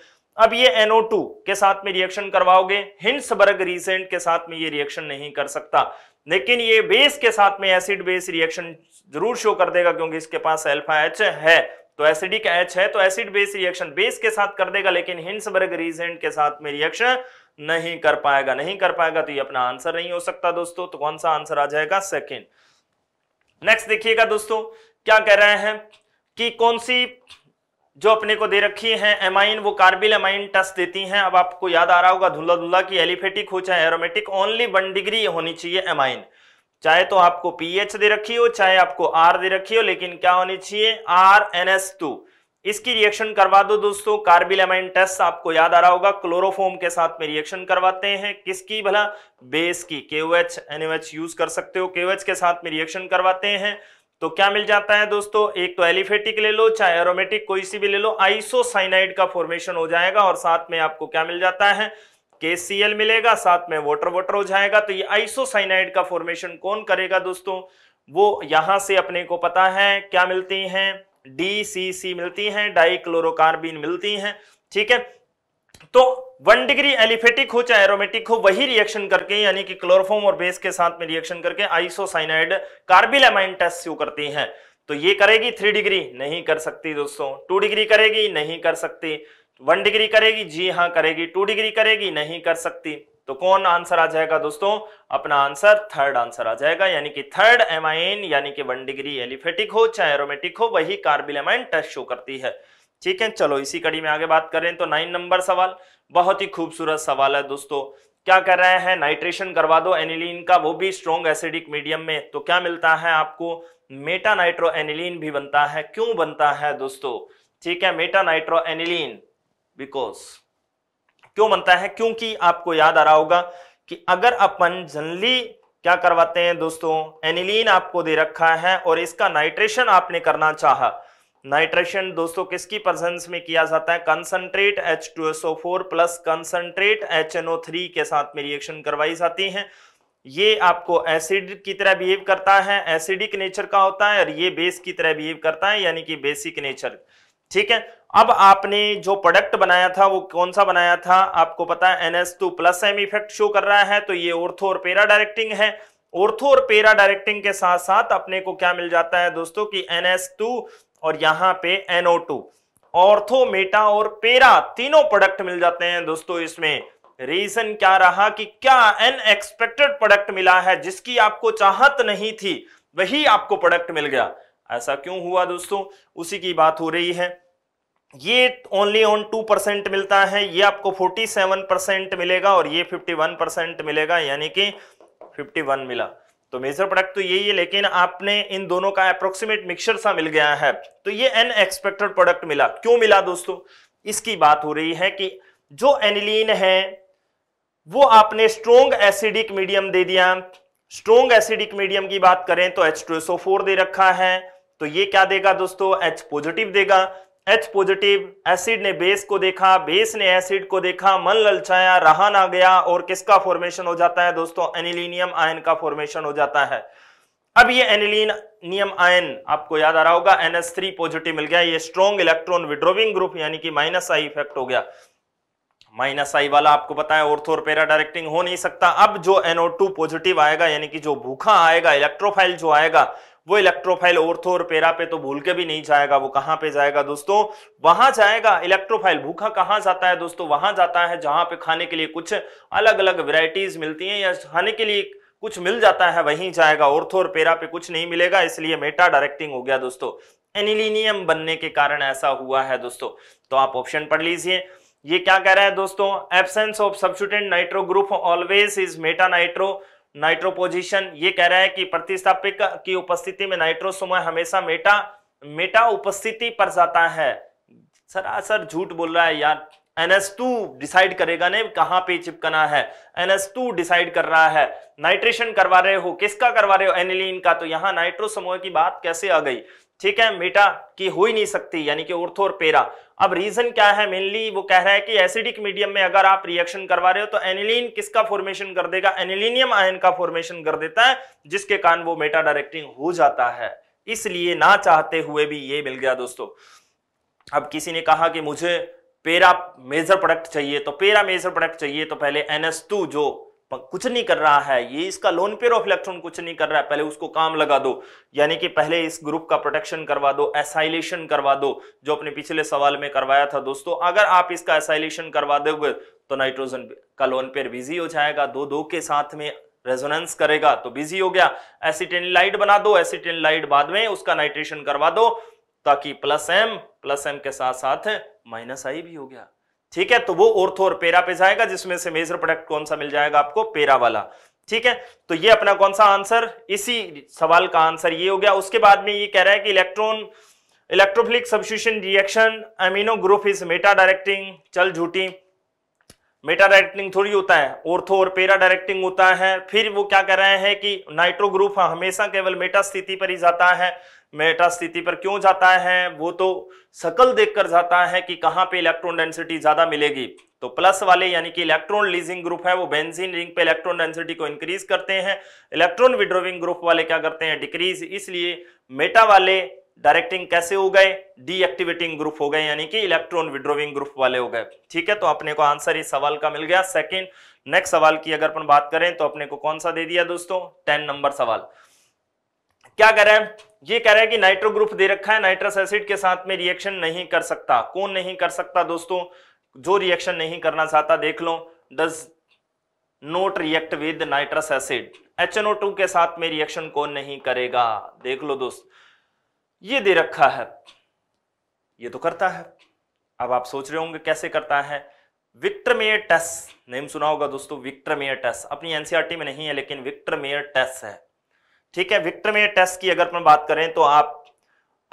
अब ये NO2 के साथ में रिएक्शन करवाओगे हिंड्सबर्ग रीजेंट के साथ में ये रिएक्शन नहीं कर सकता लेकिन ये बेस के साथ में एसिड बेस रिएक्शन जरूर शो कर देगा क्योंकि इसके पास एल्फा एच है तो एसिडिक एच है तो एसिड बेस रिएक्शन बेस के साथ कर देगा लेकिन हिंसबर्ग रीजेंट के साथ में रिएक्शन नहीं कर पाएगा नहीं कर पाएगा तो ये अपना आंसर नहीं हो सकता दोस्तों तो कौन सा आंसर आ जाएगा सेकेंड नेक्स्ट देखिएगा दोस्तों क्या कह रहे हैं कि कौन सी जो अपने को दे रखी है एमाइन वो कार्बिल एमाइन टेस्ट देती हैं अब आपको याद आ रहा होगा धुल्ला धुल्ला की एलिफेटिक हो चाहे एरोमेटिक ओनली वन डिग्री होनी चाहिए एमाइन चाहे तो आपको पीएच दे रखी हो चाहे आपको आर दे रखी हो लेकिन क्या होनी चाहिए आर एन एस टू इसकी रिएक्शन करवा दो दोस्तों कार्बिल एमाइन टेस्ट आपको याद आ रहा होगा क्लोरोफोम के साथ में रिएक्शन करवाते हैं किसकी भला बेस की के एच एन यूज कर सकते हो के के साथ में रिएक्शन करवाते हैं तो क्या मिल जाता है दोस्तों एक तो एलिफेटिक ले लो चाहे एरोमेटिक कोई सी भी ले लो आइसोसाइनाइड का फॉर्मेशन हो जाएगा और साथ में आपको क्या मिल जाता है KCl मिलेगा साथ में वाटर वाटर हो जाएगा तो ये आइसोसाइनाइड का फॉर्मेशन कौन करेगा दोस्तों वो यहां से अपने को पता है क्या मिलती हैं डी सी सी मिलती हैं डाई मिलती हैं ठीक है तो वन डिग्री एलिफेटिक हो चाहे एरोमेटिक हो वही रिएक्शन करके यानी कि क्लोरोफॉर्म और बेस के साथ में रिएक्शन करके आइसोसाइनाइड कार्बिलामाइन टेस्ट शो करती है तो ये करेगी थ्री डिग्री नहीं कर सकती दोस्तों टू डिग्री करेगी नहीं कर सकती वन डिग्री करेगी जी हाँ करेगी टू डिग्री करेगी नहीं कर सकती तो कौन आंसर आ जाएगा दोस्तों अपना आंसर थर्ड आंसर आ जाएगा यानी कि थर्ड एमाइन यानी कि वन डिग्री एलिफेटिक हो चाहे एरोमेटिक हो वही कार्बिल एमाइन टेस्ट शो करती है ठीक है चलो इसी कड़ी में आगे बात करें तो नाइन नंबर सवाल बहुत ही खूबसूरत सवाल है दोस्तों क्या कर रहे हैं नाइट्रेशन करवा दो एनिलीन का वो भी स्ट्रॉन्ग एसिडिक मीडियम में तो क्या मिलता है आपको मेटा नाइट्रो एनिलीन भी बनता है क्यों बनता है दोस्तों ठीक है मेटा नाइट्रो एनिलीन बिकॉज क्यों बनता है क्योंकि आपको याद आ रहा होगा कि अगर अपन जनली क्या करवाते हैं दोस्तों एनिलीन आपको दे रखा है और इसका नाइट्रेशन आपने करना चाहा नाइट्रेशन दोस्तों किसकी प्रेजेंस में किया जाता है concentrate H two S four plus concentrate H N O three के साथ में रिएक्शन करवाई जाती है ये आपको एसिड की तरह बिहेव करता है एसिडिक नेचर का होता है और ये बेस की तरह बिहेव करता है यानी कि बेसिक नेचर ठीक है अब आपने जो प्रोडक्ट बनाया था वो कौन सा बनाया था आपको पता है N two plus M effect show कर रहा है तो ये ओर्थो और पेरा डायरेक्टिंग है ओर्थो और पेरा डायरेक्टिंग के साथ साथ अपने को क्या मिल जाता है दोस्तों कि एन टू और यहां पे NO2 ऑर्थो मेटा और पेरा तीनों प्रोडक्ट मिल जाते हैं दोस्तों इसमें रीजन क्या रहा कि क्या अनएक्सपेक्टेड प्रोडक्ट मिला है जिसकी आपको चाहत नहीं थी वही आपको प्रोडक्ट मिल गया ऐसा क्यों हुआ दोस्तों उसी की बात हो रही है ये ओनली ऑन टू परसेंट मिलता है ये आपको फोर्टी सेवन परसेंट मिलेगा और ये फिफ्टी वन परसेंट मिलेगा यानी कि फिफ्टी वन मिला तो मेजर प्रोडक्ट तो यही है लेकिन आपने इन दोनों का अप्रोक्सीमेट मिक्सर सा मिल गया है तो ये अनएक्सपेक्टेड प्रोडक्ट मिला क्यों मिला दोस्तों इसकी बात हो रही है कि जो एनिलीन है वो आपने स्ट्रोंग एसिडिक मीडियम दे दिया स्ट्रोंग एसिडिक मीडियम की बात करें तो एच दे रखा है तो ये क्या देगा दोस्तों एच पॉजिटिव देगा एच पॉजिटिव एसिड ने बेस को देखा बेस ने एसिड को देखा मन ललचाया रहा ना गया और किसका फॉर्मेशन हो जाता है दोस्तों एनिलीनियम आयन का फॉर्मेशन हो जाता है अब ये एनिलीनियम आयन आपको याद आ रहा होगा एनएस थ्री पॉजिटिव मिल गया ये स्ट्रॉन्ग इलेक्ट्रॉन विड्रोविंग ग्रुप यानी कि माइनस आई इफेक्ट हो गया माइनस आई वाला आपको पता है और पेरा डायरेक्टिंग हो नहीं सकता अब जो एनओ टू पॉजिटिव आएगा यानी कि जो भूखा आएगा इलेक्ट्रोफाइल जो आएगा वो इलेक्ट्रोफाइल ओर्थो और पेरा पे तो भूल के भी नहीं जाएगा वो कहां पे जाएगा दोस्तों वहां जाएगा इलेक्ट्रोफाइल भूखा कहां जाता है दोस्तों वहां जाता है जहां पे खाने के लिए कुछ अलग अलग वेराइटीज मिलती हैं या खाने के लिए कुछ मिल जाता है वहीं जाएगा ओर्थो और पेरा पे कुछ नहीं मिलेगा इसलिए मेटा डायरेक्टिंग हो गया दोस्तों एनिलीनियम बनने के कारण ऐसा हुआ है दोस्तों तो आप ऑप्शन पढ़ लीजिए ये क्या कह रहा है दोस्तों absence of substituent nitro group always is meta nitro nitro position ये कह रहा है कि प्रतिस्थापिक की उपस्थिति में नाइट्रोसोमय हमेशा मेटा मेटा उपस्थिति पर जाता है सरासर झूठ बोल रहा है यार एनएस टू डिसाइड करेगा ने कहां पे चिपकना है एनएस टू डिसाइड कर रहा है नाइट्रेशन करवा रहे हो किसका करवा रहे हो एनिलीन का तो यहां नाइट्रो समूह की बात कैसे आ गई ठीक है मेटा की हो ही नहीं सकती यानी कि ओर्थो और पेरा अब रीजन क्या है मेनली वो कह रहा है कि एसिडिक मीडियम में अगर आप रिएक्शन करवा रहे हो तो एनिलीन किसका फॉर्मेशन कर देगा एनिलीनियम आयन का फॉर्मेशन कर देता है जिसके कारण वो मेटा डायरेक्टिंग हो जाता है इसलिए ना चाहते हुए भी ये मिल गया दोस्तों अब किसी ने कहा कि मुझे पेरा मेजर प्रोडक्ट चाहिए तो पेरा मेजर प्रोडक्ट चाहिए तो पहले एनएस जो कुछ नहीं कर रहा है ये इसका लोन पेयर ऑफ इलेक्ट्रॉन कुछ नहीं कर रहा है पहले उसको काम लगा दो यानी कि पहले इस ग्रुप का प्रोटेक्शन करवा दो एसाइलेशन करवा दो जो अपने पिछले सवाल में करवाया था दोस्तों अगर आप इसका एसाइलेशन करवा दोगे तो नाइट्रोजन का लोन पेयर बिजी हो जाएगा दो दो के साथ में रेजोनेंस करेगा तो बिजी हो गया एसिटेन लाइट बना दो एसिटेन लाइट बाद में उसका नाइट्रेशन करवा दो ताकि प्लस एम प्लस एम के साथ साथ माइनस आई भी हो गया ठीक है तो वो ओर्थो और पेरा पे जाएगा जिसमें से मेजर प्रोडक्ट कौन सा मिल जाएगा आपको पेरा वाला ठीक है तो ये अपना कौन सा आंसर इसी सवाल का आंसर ये हो गया उसके बाद में ये कह रहा है कि electron electrophilic substitution reaction amino group is meta directing चल झूठी मेटा डायरेक्टिंग थोड़ी होता है ओर्थो और पेरा डायरेक्टिंग होता है फिर वो क्या कह रहे हैं कि नाइट्रो ग्रुप हमेशा केवल मेटा स्थिति पर ही जाता है मेटा स्थिति पर क्यों जाता है वो तो सकल देखकर जाता है कि कहाँ पे इलेक्ट्रॉन डेंसिटी ज्यादा मिलेगी तो प्लस वाले यानी कि इलेक्ट्रॉन लीजिंग ग्रुप है वो बेंजीन रिंग पे इलेक्ट्रॉन डेंसिटी को इंक्रीज करते हैं इलेक्ट्रॉन विड्रोविंग ग्रुप वाले क्या करते हैं डिक्रीज इसलिए मेटा वाले डायरेक्टिंग कैसे हो गए डीएक्टिवेटिंग ग्रुप हो गए यानी कि इलेक्ट्रॉन विड्रोविंग ग्रुप वाले हो गए ठीक है तो अपने को आंसर इस सवाल का मिल गया सेकेंड नेक्स्ट सवाल की अगर अपन बात करें तो अपने को कौन सा दे दिया दोस्तों टेन नंबर सवाल क्या कह रहे हैं ये कह रहे हैं कि नाइट्रो ग्रुप दे रखा है नाइट्रस एसिड के साथ में रिएक्शन नहीं कर सकता कौन नहीं कर सकता दोस्तों जो रिएक्शन नहीं करना चाहता देख लो does not react with nitrous acid HNO2 के साथ में रिएक्शन कौन नहीं करेगा देख लो दोस्त ये दे रखा है ये तो करता है अब आप सोच रहे होंगे कैसे करता है मेयर टेस्ट नेम सुना होगा दोस्तों मेयर टेस्ट अपनी एनसीआरटी e में नहीं है लेकिन मेयर टेस्ट है ठीक है विक्टर में टेस्ट की अगर अपन बात करें तो आप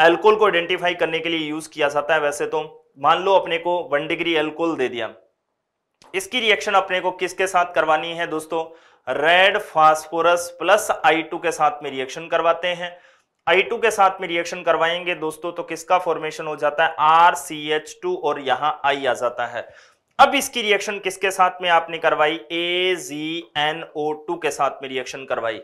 एल्कोल को आइडेंटिफाई करने के लिए यूज किया जाता है वैसे तो मान लो अपने को वन डिग्री एल्कोल दे दिया इसकी रिएक्शन अपने को किसके साथ करवानी है दोस्तों red phosphorus plus I two के साथ में रिएक्शन करवाते हैं आई टू के साथ में रिएक्शन करवाएंगे दोस्तों तो किसका फॉर्मेशन हो जाता है आर सी एच टू और यहां आई आ जाता है अब इसकी रिएक्शन किसके साथ में आपने करवाई ए जी एन ओ टू के साथ में रिएक्शन करवाई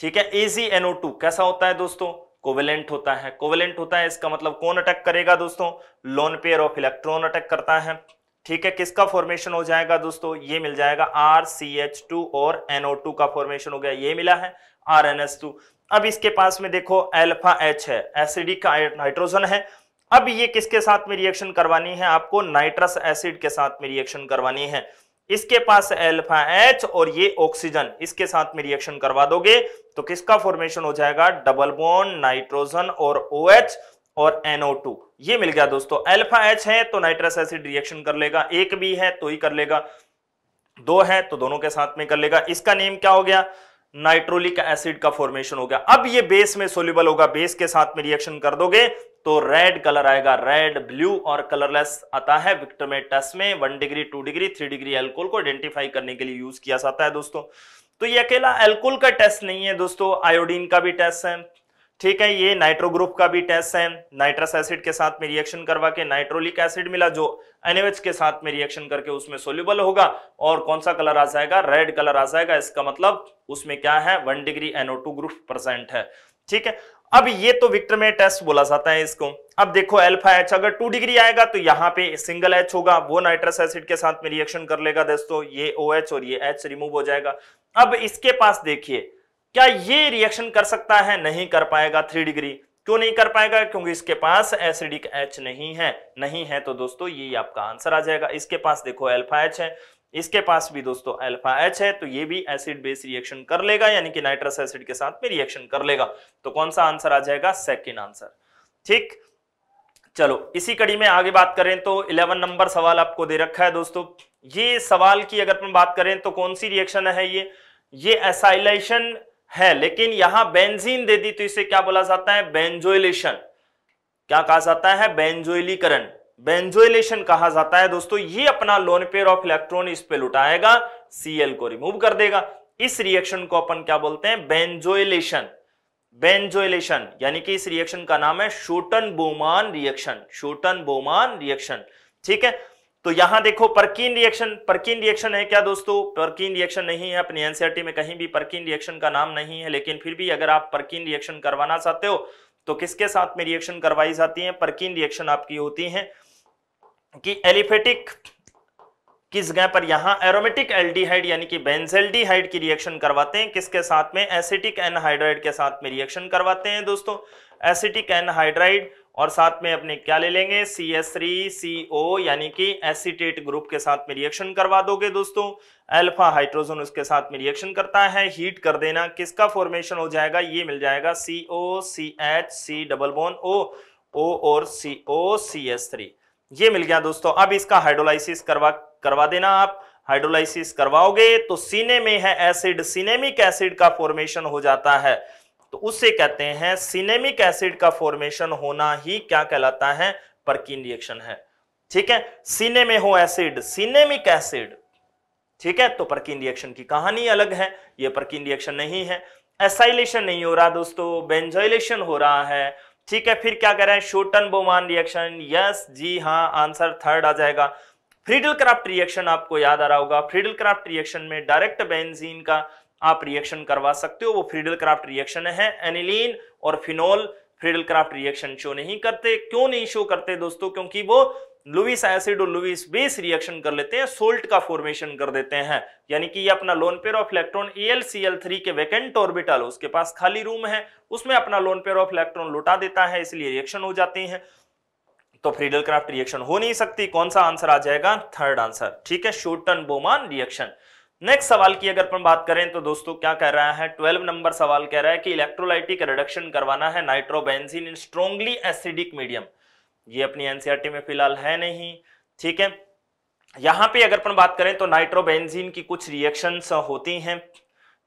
ठीक है टू कैसा होता है दोस्तों कोवेलेंट होता है कोवेलेंट होता है इसका मतलब कौन अटैक करेगा दोस्तों lone pair of electron attack करता है ठीक है किसका फॉर्मेशन हो जाएगा दोस्तों ये मिल जाएगा आर सी एच टू और एनओ टू का फॉर्मेशन हो गया ये मिला है आर एन एस टू अब इसके पास में देखो एल्फा एच है एसिडिक नाइट्रोजन है अब ये किसके साथ में रिएक्शन करवानी है आपको नाइट्रस एसिड के साथ में रिएक्शन करवानी है इसके पास एल्फा एच और ये ऑक्सीजन इसके साथ में रिएक्शन करवा दोगे तो किसका फॉर्मेशन हो जाएगा डबल बोन नाइट्रोजन और ओ OH और NO2 ये मिल गया दोस्तों एल्फा एच है तो नाइट्रस एसिड रिएक्शन कर लेगा एक भी है तो ही कर लेगा दो है तो दोनों के साथ में कर लेगा इसका नेम क्या हो गया नाइट्रोलिक एसिड का फॉर्मेशन हो गया अब ये बेस में सोल्यूबल होगा बेस के साथ में रिएक्शन कर दोगे तो रेड कलर आएगा रेड ब्लू और कलरलेस आता है विक्टोमेटस में one degree two degree three degree alcohol को आइडेंटिफाई करने के लिए यूज किया जाता है दोस्तों तो ये अकेला एल्कोल का टेस्ट नहीं है दोस्तों आयोडीन का भी टेस्ट है ठीक है ये नाइट्रोग्रुप का भी टेस्ट है नाइट्रस एसिड के साथ में रिएक्शन करवा के नाइट्रोलिक एसिड मिला जो एनएच के साथ में रिएक्शन करके उसमें सोल्यूबल होगा और कौन सा कलर आ जाएगा रेड कलर आ जाएगा इसका मतलब उसमें क्या है one degree NO two group present है ठीक है अब ये तो विक्टर में टेस्ट बोला जाता है इसको अब देखो एल्फा एच अगर टू डिग्री आएगा तो यहाँ पे सिंगल एच होगा वो नाइट्रस एसिड के साथ में रिएक्शन कर लेगा दोस्तों ये ओ OH और ये एच रिमूव हो जाएगा अब इसके पास देखिए क्या ये रिएक्शन कर सकता है नहीं कर पाएगा थ्री डिग्री क्यों नहीं कर पाएगा क्योंकि इसके पास एसिडिक एच नहीं है नहीं है तो दोस्तों ये आपका आंसर आ जाएगा इसके पास देखो एल्फा एच है इसके पास भी दोस्तों अल्फा एच है तो ये भी एसिड बेस रिएक्शन कर लेगा यानी कि नाइट्रस एसिड के साथ में रिएक्शन कर लेगा तो कौन सा आंसर आ जाएगा सेकेंड आंसर ठीक चलो इसी कड़ी में आगे बात करें तो 11 नंबर सवाल आपको दे रखा है दोस्तों ये सवाल की अगर हम बात करें तो कौन सी रिएक्शन है ये ये एसाइलेशन है लेकिन यहां बेंजीन दे दी तो इसे क्या बोला जाता है बेंजोइलेशन क्या कहा जाता है बेंजोइलीकरण बेंजोइलेशन कहा जाता है दोस्तों ये अपना लोन पेयर ऑफ इलेक्ट्रॉन इस पे लुटाएगा सीएल को रिमूव कर देगा इस रिएक्शन को अपन क्या बोलते हैं बेंजोइलेशन बेंजोइलेशन यानी कि इस रिएक्शन का नाम है शोटन बोमान रिएक्शन शोटन बोमान रिएक्शन ठीक है तो यहां देखो परकीन रिएक्शन परकीन रिएक्शन है क्या दोस्तों परकीन रिएक्शन नहीं है अपने एनसीआरटी में कहीं भी परकीन रिएक्शन का नाम नहीं है लेकिन फिर भी अगर आप परकीन रिएक्शन करवाना चाहते हो तो किसके साथ में रिएक्शन करवाई जाती है परकीन रिएक्शन आपकी होती है कि एलिफेटिक किस जगह पर यहां एरोमेटिक एल्डिहाइड यानी कि बेंजेल्डिहाइड की रिएक्शन करवाते हैं किसके साथ में एसिटिक एनहाइड्राइड के साथ में रिएक्शन करवाते हैं दोस्तों एसिटिक एनहाइड्राइड और साथ में अपने क्या ले लेंगे सी एस थ्री सी ओ यानी कि एसिटेट ग्रुप के साथ में रिएक्शन करवा दोगे दोस्तों अल्फा हाइड्रोजन उसके साथ में रिएक्शन करता है हीट कर देना किसका फॉर्मेशन हो जाएगा ये मिल जाएगा C O C H C double bond O O और C O C S three ये मिल गया दोस्तों अब इसका हाइड्रोलाइसिस करवा करवा देना आप हाइड्रोलाइसिस करवाओगे तो सीने में है एसिड सीनेमिक एसिड का फॉर्मेशन हो जाता है तो उसे कहते हैं सिनेमिक एसिड का फॉर्मेशन होना ही क्या कहलाता है परकीन रिएक्शन है ठीक है सीने में हो एसिड सिनेमिक एसिड ठीक है तो परकीन रिएक्शन की कहानी अलग है ये परकीन रिएक्शन नहीं है एसाइलेशन नहीं हो रहा दोस्तों बेंजोइलेशन हो रहा है ठीक है फिर क्या कह रहे हैं शोटन बोमान रिएक्शन यस जी हाँ आंसर थर्ड आ जाएगा फ्रीडल क्राफ्ट रिएक्शन आपको याद आ रहा होगा फ्रीडल क्राफ्ट रिएक्शन में डायरेक्ट बेंजीन का आप रिएक्शन करवा सकते हो वो फ्रीडल क्राफ्ट रिएक्शन है एनिलीन और phenol Friedel Crafts reaction show नहीं करते क्यों नहीं शो करते दोस्तों क्योंकि वो लुविस एसिड और लुविस बेस रिएक्शन कर लेते हैं सोल्ट का फॉर्मेशन कर देते हैं यानी कि ये अपना lone pair of electron three के वैकेंट ऑर्बिटल उसके पास खाली रूम है उसमें अपना लोन पेयर ऑफ इलेक्ट्रॉन लुटा देता है इसलिए रिएक्शन हो जाती है तो फ्रीडल क्राफ्ट रिएक्शन हो नहीं सकती कौन सा आंसर आ जाएगा थर्ड आंसर ठीक है शोटन बोमान रिएक्शन नेक्स्ट सवाल की अगर अपन बात करें तो दोस्तों क्या कह रहा है ट्वेल्व नंबर सवाल कह रहा है कि इलेक्ट्रोलाइटिक रिडक्शन करवाना है nitrobenzene in strongly acidic medium ये अपनी एनसीआरटी e में फिलहाल है नहीं ठीक है यहाँ पे अगर अपन बात करें तो नाइट्रोबेंजीन की कुछ रिएक्शन होती हैं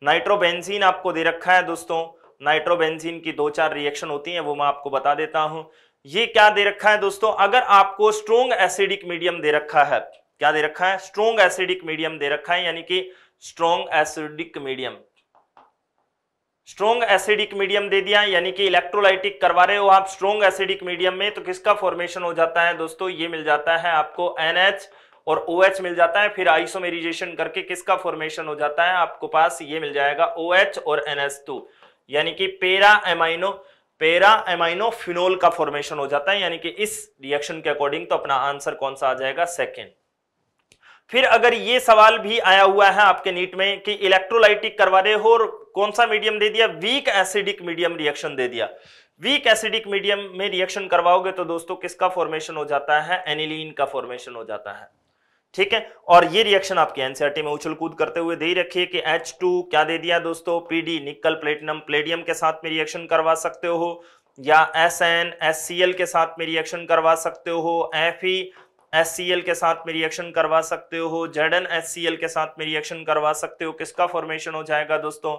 नाइट्रोबेंजीन आपको दे रखा है दोस्तों नाइट्रोबेंजीन की दो चार रिएक्शन होती है वो मैं आपको बता देता हूँ ये क्या दे रखा है दोस्तों अगर आपको स्ट्रोंग एसिडिक मीडियम दे रखा है क्या दे रखा है स्ट्रोंग एसिडिक मीडियम दे रखा है यानी कि strong acidic medium strong acidic medium दे दिया यानी कि इलेक्ट्रोलाइटिक करवा रहे हो आप स्ट्रोंग एसिडिक मीडियम में तो किसका फॉर्मेशन हो जाता है दोस्तों ये मिल जाता है आपको एनएच और OH मिल जाता है फिर आइसोमेरिजेशन करके किसका फॉर्मेशन हो जाता है आपको पास ये मिल जाएगा OH और NH2 यानी कि पेरा एमाइनो पेरा एमाइनो फिनोल का फॉर्मेशन हो जाता है यानी कि इस रिएक्शन के अकॉर्डिंग तो अपना आंसर कौन सा आ जाएगा सेकेंड फिर अगर ये सवाल भी आया हुआ है आपके नीट में कि इलेक्ट्रोलाइटिक करवा रहे हो और कौन सा मीडियम दे दिया वीक एसिडिक मीडियम रिएक्शन दे दिया वीक एसिडिक मीडियम में रिएक्शन करवाओगे तो दोस्तों किसका फॉर्मेशन हो जाता है एनिलीन का फॉर्मेशन हो जाता है ठीक है और ये रिएक्शन आपके एनसीआरटी e में उछल कूद करते हुए दे ही रखिए कि H2 क्या दे दिया दोस्तों पीडी निकल प्लेटिनम प्लेडियम के साथ में रिएक्शन करवा सकते हो या एस एन के साथ में रिएक्शन करवा सकते हो एफ एस के साथ में रिएक्शन करवा सकते हो जेड एन के साथ में रिएक्शन करवा सकते हो किसका फॉर्मेशन हो जाएगा दोस्तों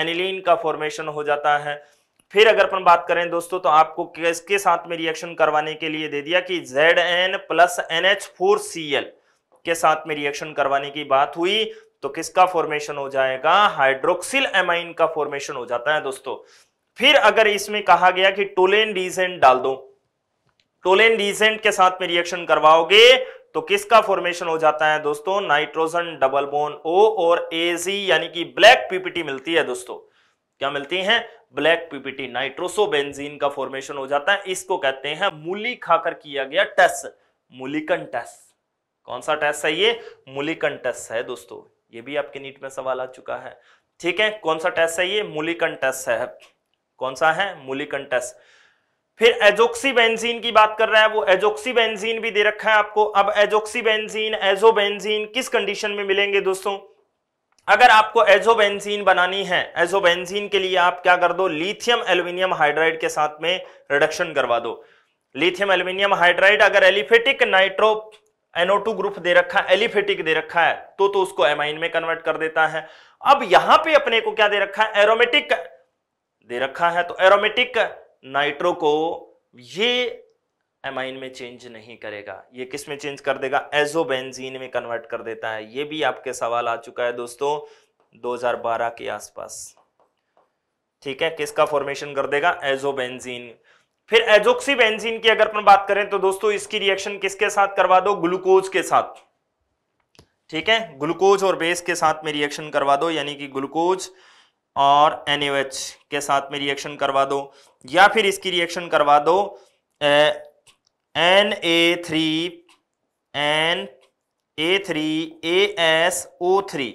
एनिलीन का फॉर्मेशन हो जाता है फिर अगर अपन बात करें दोस्तों तो आपको किसके साथ में रिएक्शन करवाने के लिए दे दिया कि Z N plus N H four C L के साथ में रिएक्शन करवाने की बात हुई तो किसका फॉर्मेशन हो जाएगा हाइड्रोक्सिल एमाइन का फॉर्मेशन हो जाता है दोस्तों फिर अगर इसमें कहा गया कि टोलेन डीजेंट डाल दो टोलेन रिसेंट के साथ में रिएक्शन करवाओगे तो किसका फॉर्मेशन हो जाता है दोस्तों नाइट्रोजन डबल बोन ओ और ए यानी कि ब्लैक पीपीटी मिलती है दोस्तों क्या मिलती है ब्लैक पीपीटी नाइट्रोसोबेंजीन का फॉर्मेशन हो जाता है इसको कहते हैं मूली खाकर किया गया टेस्ट मूलिकन टेस्ट कौन सा टेस्ट है ये मूलिकन टेस्ट है दोस्तों ये भी आपके नीट में सवाल आ चुका है ठीक है कौन सा टेस्ट है ये मूलिकन टेस्ट है कौन सा है मूलिकन टेस्ट फिर एजोक्सीबेंजीन की बात कर रहा है वो एजोक्सीबेंजीन भी दे रखा है आपको अब एजोक्सीबेंजीन एजोबेंजीन किस कंडीशन में मिलेंगे दोस्तों अगर आपको एजोबेंजीन बनानी है एजोबेंजीन के लिए आप क्या कर दो लिथियम एल्युमिनियम हाइड्राइड के साथ में रिडक्शन करवा दो लिथियम एल्युमिनियम हाइड्राइड अगर एलिफेटिक नाइट्रो एनओ ग्रुप दे रखा है एलिफेटिक दे रखा है तो तो उसको एमाइन में कन्वर्ट कर देता है अब यहां पे अपने को क्या दे रखा है एरोमेटिक दे रखा है तो एरोमेटिक नाइट्रो को ये एमाइन में चेंज नहीं करेगा ये किस में चेंज कर देगा एजोबेंजीन में कन्वर्ट कर देता है ये भी आपके सवाल आ चुका है दोस्तों 2012 के आसपास ठीक है किसका फॉर्मेशन कर देगा एजोबेंजीन फिर एजोक्सीबेंजीन की अगर अपन बात करें तो दोस्तों इसकी रिएक्शन किसके साथ करवा दो ग्लूकोज के साथ ठीक है ग्लूकोज और बेस के साथ में रिएक्शन करवा दो यानी कि ग्लूकोज और एन के साथ में रिएक्शन करवा दो या फिर इसकी रिएक्शन करवा दो N A three N A three A S O three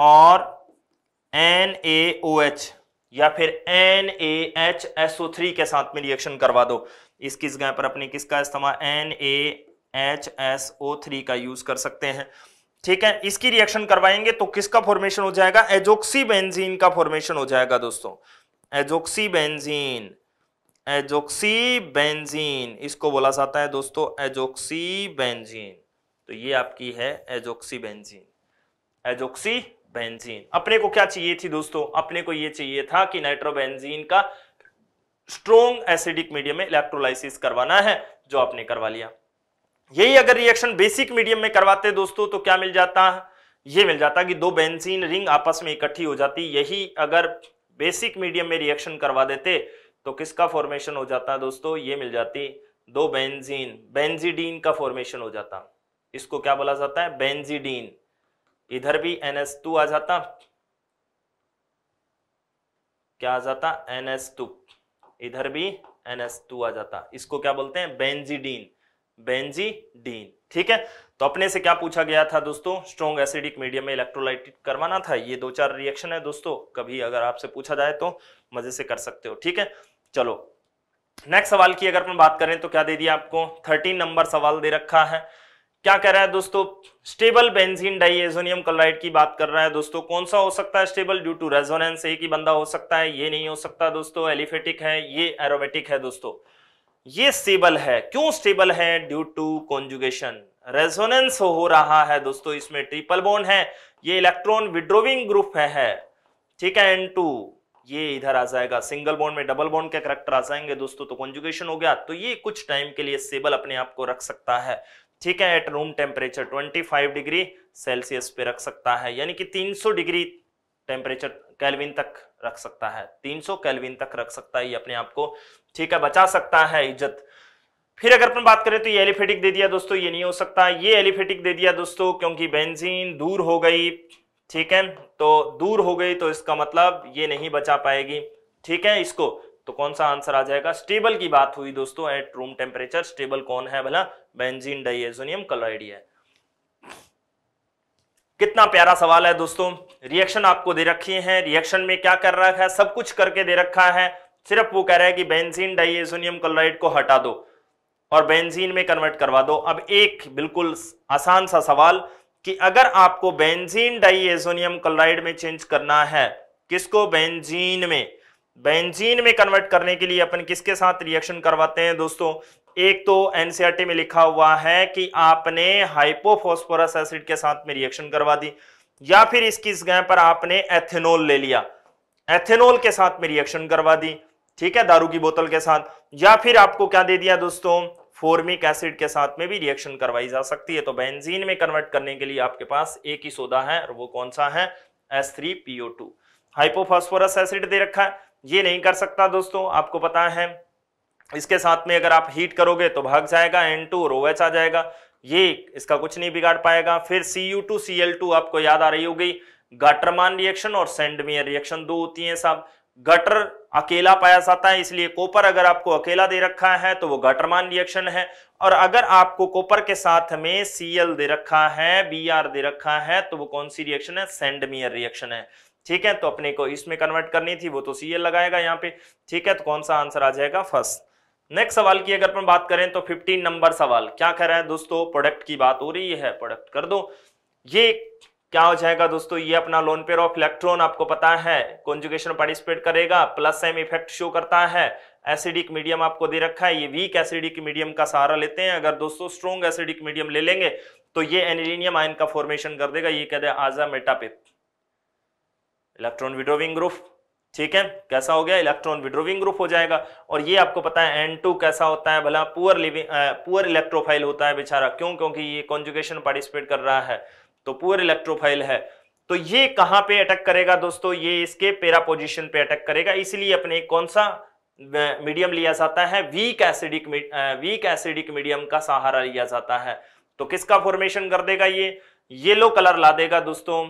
और एन ए ओ एच या फिर N A H S O three के साथ में रिएक्शन करवा दो इस किस गैप पर अपने किसका इस्तेमाल N A H S O three का यूज कर सकते हैं ठीक है इसकी रिएक्शन करवाएंगे तो किसका फॉर्मेशन हो जाएगा एजोक्सी बेंजीन का फॉर्मेशन हो जाएगा दोस्तों एजोक्सी बेंजीन एजोक्सी बेंजीन इसको बोला जाता है दोस्तों एजोक्सी बेंजीन तो ये आपकी है एजोक्सी बेंजीन एजोक्सी बेंजीन अपने को क्या चाहिए थी दोस्तों अपने को ये चाहिए था कि नाइट्रोबेंजीन का स्ट्रोंग एसिडिक मीडियम में इलेक्ट्रोलाइसिस करवाना है जो आपने करवा लिया यही अगर रिएक्शन बेसिक मीडियम में करवाते दोस्तों तो क्या मिल जाता है ये मिल जाता कि दो बेंजीन रिंग आपस में इकट्ठी हो जाती यही अगर बेसिक मीडियम में रिएक्शन करवा देते तो किसका फॉर्मेशन हो जाता है दोस्तों ये मिल जाती दो बेंजीन बेंजीडीन का फॉर्मेशन हो जाता इसको क्या बोला जाता है बेंजीडीन इधर भी टू आ जाता क्या आ जाता टू इधर भी टू आ जाता इसको क्या बोलते हैं बेंजीडीन बेंजीडीन ठीक है तो अपने से क्या पूछा गया था दोस्तों स्ट्रॉन्ग एसिडिक मीडियम में इलेक्ट्रोलाइट करवाना था ये दो चार रिएक्शन है दोस्तों कभी अगर आपसे पूछा जाए तो मजे से कर सकते हो ठीक है चलो नेक्स्ट सवाल की अगर अपन बात करें तो क्या दे दिया आपको थर्टीन नंबर सवाल दे रखा है क्या कह रहा है दोस्तों स्टेबल बेंजीन डाइएजोनियम क्लोराइड की बात कर रहा है दोस्तों कौन सा हो सकता है स्टेबल ड्यू टू रेजोनेंस एक ही बंदा हो सकता है ये नहीं हो सकता दोस्तों एलिफेटिक है ये एरोमेटिक है दोस्तों ये स्टेबल है क्यों स्टेबल है ड्यू टू कॉन्जुगेशन रेजोनेंस हो रहा है दोस्तों इसमें ट्रिपल बोन है ये इलेक्ट्रॉन विड्रोविंग ग्रुप है, है ठीक है एन टू ये इधर आ जाएगा सिंगल बोन में डबल बोन के करेक्टर आ जाएंगे दोस्तों तो कॉन्जुगेशन हो गया तो ये कुछ टाइम के लिए स्टेबल अपने आप को रख सकता है ठीक है at room temperature 25 degree Celsius पे रख सकता है यानी कि 300 डिग्री टेम्परेचर कैलविन तक रख सकता है 300 कैलविन तक रख सकता है ये अपने आप को ठीक है बचा सकता है इज्जत फिर अगर अपन बात करें तो ये एलिफेटिक दे दिया दोस्तों ये नहीं हो सकता ये एलिफेटिक दे दिया दोस्तों क्योंकि बेंजीन दूर हो गई ठीक है तो दूर हो गई तो इसका मतलब ये नहीं बचा पाएगी ठीक है इसको तो कौन सा आंसर आ जाएगा स्टेबल की बात हुई दोस्तों एट रूम टेम्परेचर स्टेबल कौन है भला बेंजीन डाइजोनियम क्लोराइड है कितना प्यारा सवाल है दोस्तों रिएक्शन आपको दे रखे हैं रिएक्शन में क्या कर रखा है सब कुछ करके दे रखा है सिर्फ वो कह रहा है कि बेंजीन डाइएसोनियम क्लोराइड को हटा दो और बेंजीन में कन्वर्ट करवा दो अब एक बिल्कुल आसान सा सवाल कि अगर आपको बेंजीन डाइएसोनियम क्लोराइड में चेंज करना है किसको बेंजीन में बेंजीन में कन्वर्ट करने के लिए अपन किसके साथ रिएक्शन करवाते हैं दोस्तों एक तो एनसीआरटी e में लिखा हुआ है कि आपने हाइपोफोस्फोरस एसिड के साथ में रिएक्शन करवा दी या फिर इसकी जगह पर आपने एथेनॉल ले लिया एथेनॉल के साथ में रिएक्शन करवा दी ठीक है दारू की बोतल के साथ या फिर आपको क्या दे दिया दोस्तों फॉर्मिक एसिड के साथ में भी रिएक्शन करवाई जा सकती है तो बेंजीन में कन्वर्ट करने के लिए आपके पास एक ही सोदा है और वो कौन सा है S three PO two hypophosphorous acid दे रखा है ये नहीं कर सकता दोस्तों आपको पता है इसके साथ में अगर आप हीट करोगे तो भाग जाएगा एन टू रोवेच आ जाएगा ये इसका कुछ नहीं बिगाड़ पाएगा फिर C U two C L two आपको याद आ रही होगी गटरमान रिएक्शन और सेंडमियर रिएक्शन दो होती हैं साहब गटर अकेला पाया जाता है इसलिए कोपर अगर आपको अकेला दे रखा है तो वो गटरमान रिएक्शन है और अगर आपको कोपर के साथ में सीएल दे रखा है बी आर दे रखा है तो वो कौन सी रिएक्शन है सेंडमियर रिएक्शन है ठीक है तो अपने को इसमें कन्वर्ट करनी थी वो तो सीएल लगाएगा यहाँ पे ठीक है तो कौन सा आंसर आ जाएगा फर्स्ट नेक्स्ट सवाल की अगर अपन बात करें तो 15 नंबर सवाल क्या कह रहा है दोस्तों प्रोडक्ट की बात हो रही है प्रोडक्ट कर दो ये क्या हो जाएगा दोस्तों ये अपना लोन पेयर ऑफ इलेक्ट्रॉन आपको पता है कॉन्जुगेशन पार्टिसिपेट करेगा प्लस एम इफेक्ट शो करता है एसिडिक मीडियम आपको दे रखा है ये वीक एसिडिक मीडियम का सहारा लेते हैं अगर दोस्तों स्ट्रॉन्ग एसिडिक मीडियम ले लेंगे तो ये एनिलीनियम आयन का फॉर्मेशन कर देगा ये कहते हैं आजा मेटापिथ इलेक्ट्रॉन विड्रोविंग ग्रुप ठीक है कैसा हो गया इलेक्ट्रॉन विड्रोविंग ग्रुप हो जाएगा और ये आपको पता है N2 कैसा होता है भला पुअर लिविंग पुअर इलेक्ट्रोफाइल होता है बेचारा क्यों क्योंकि ये कॉन्जुकेशन पार्टिसिपेट कर रहा है तो पुअर इलेक्ट्रोफाइल है तो ये कहां पे अटैक करेगा दोस्तों ये इसके पेरा पोजिशन पे अटैक करेगा इसलिए अपने कौन सा मीडियम लिया जाता है weak acidic weak acidic medium का सहारा लिया जाता है तो किसका फॉर्मेशन कर देगा ये येलो कलर ला देगा दोस्तों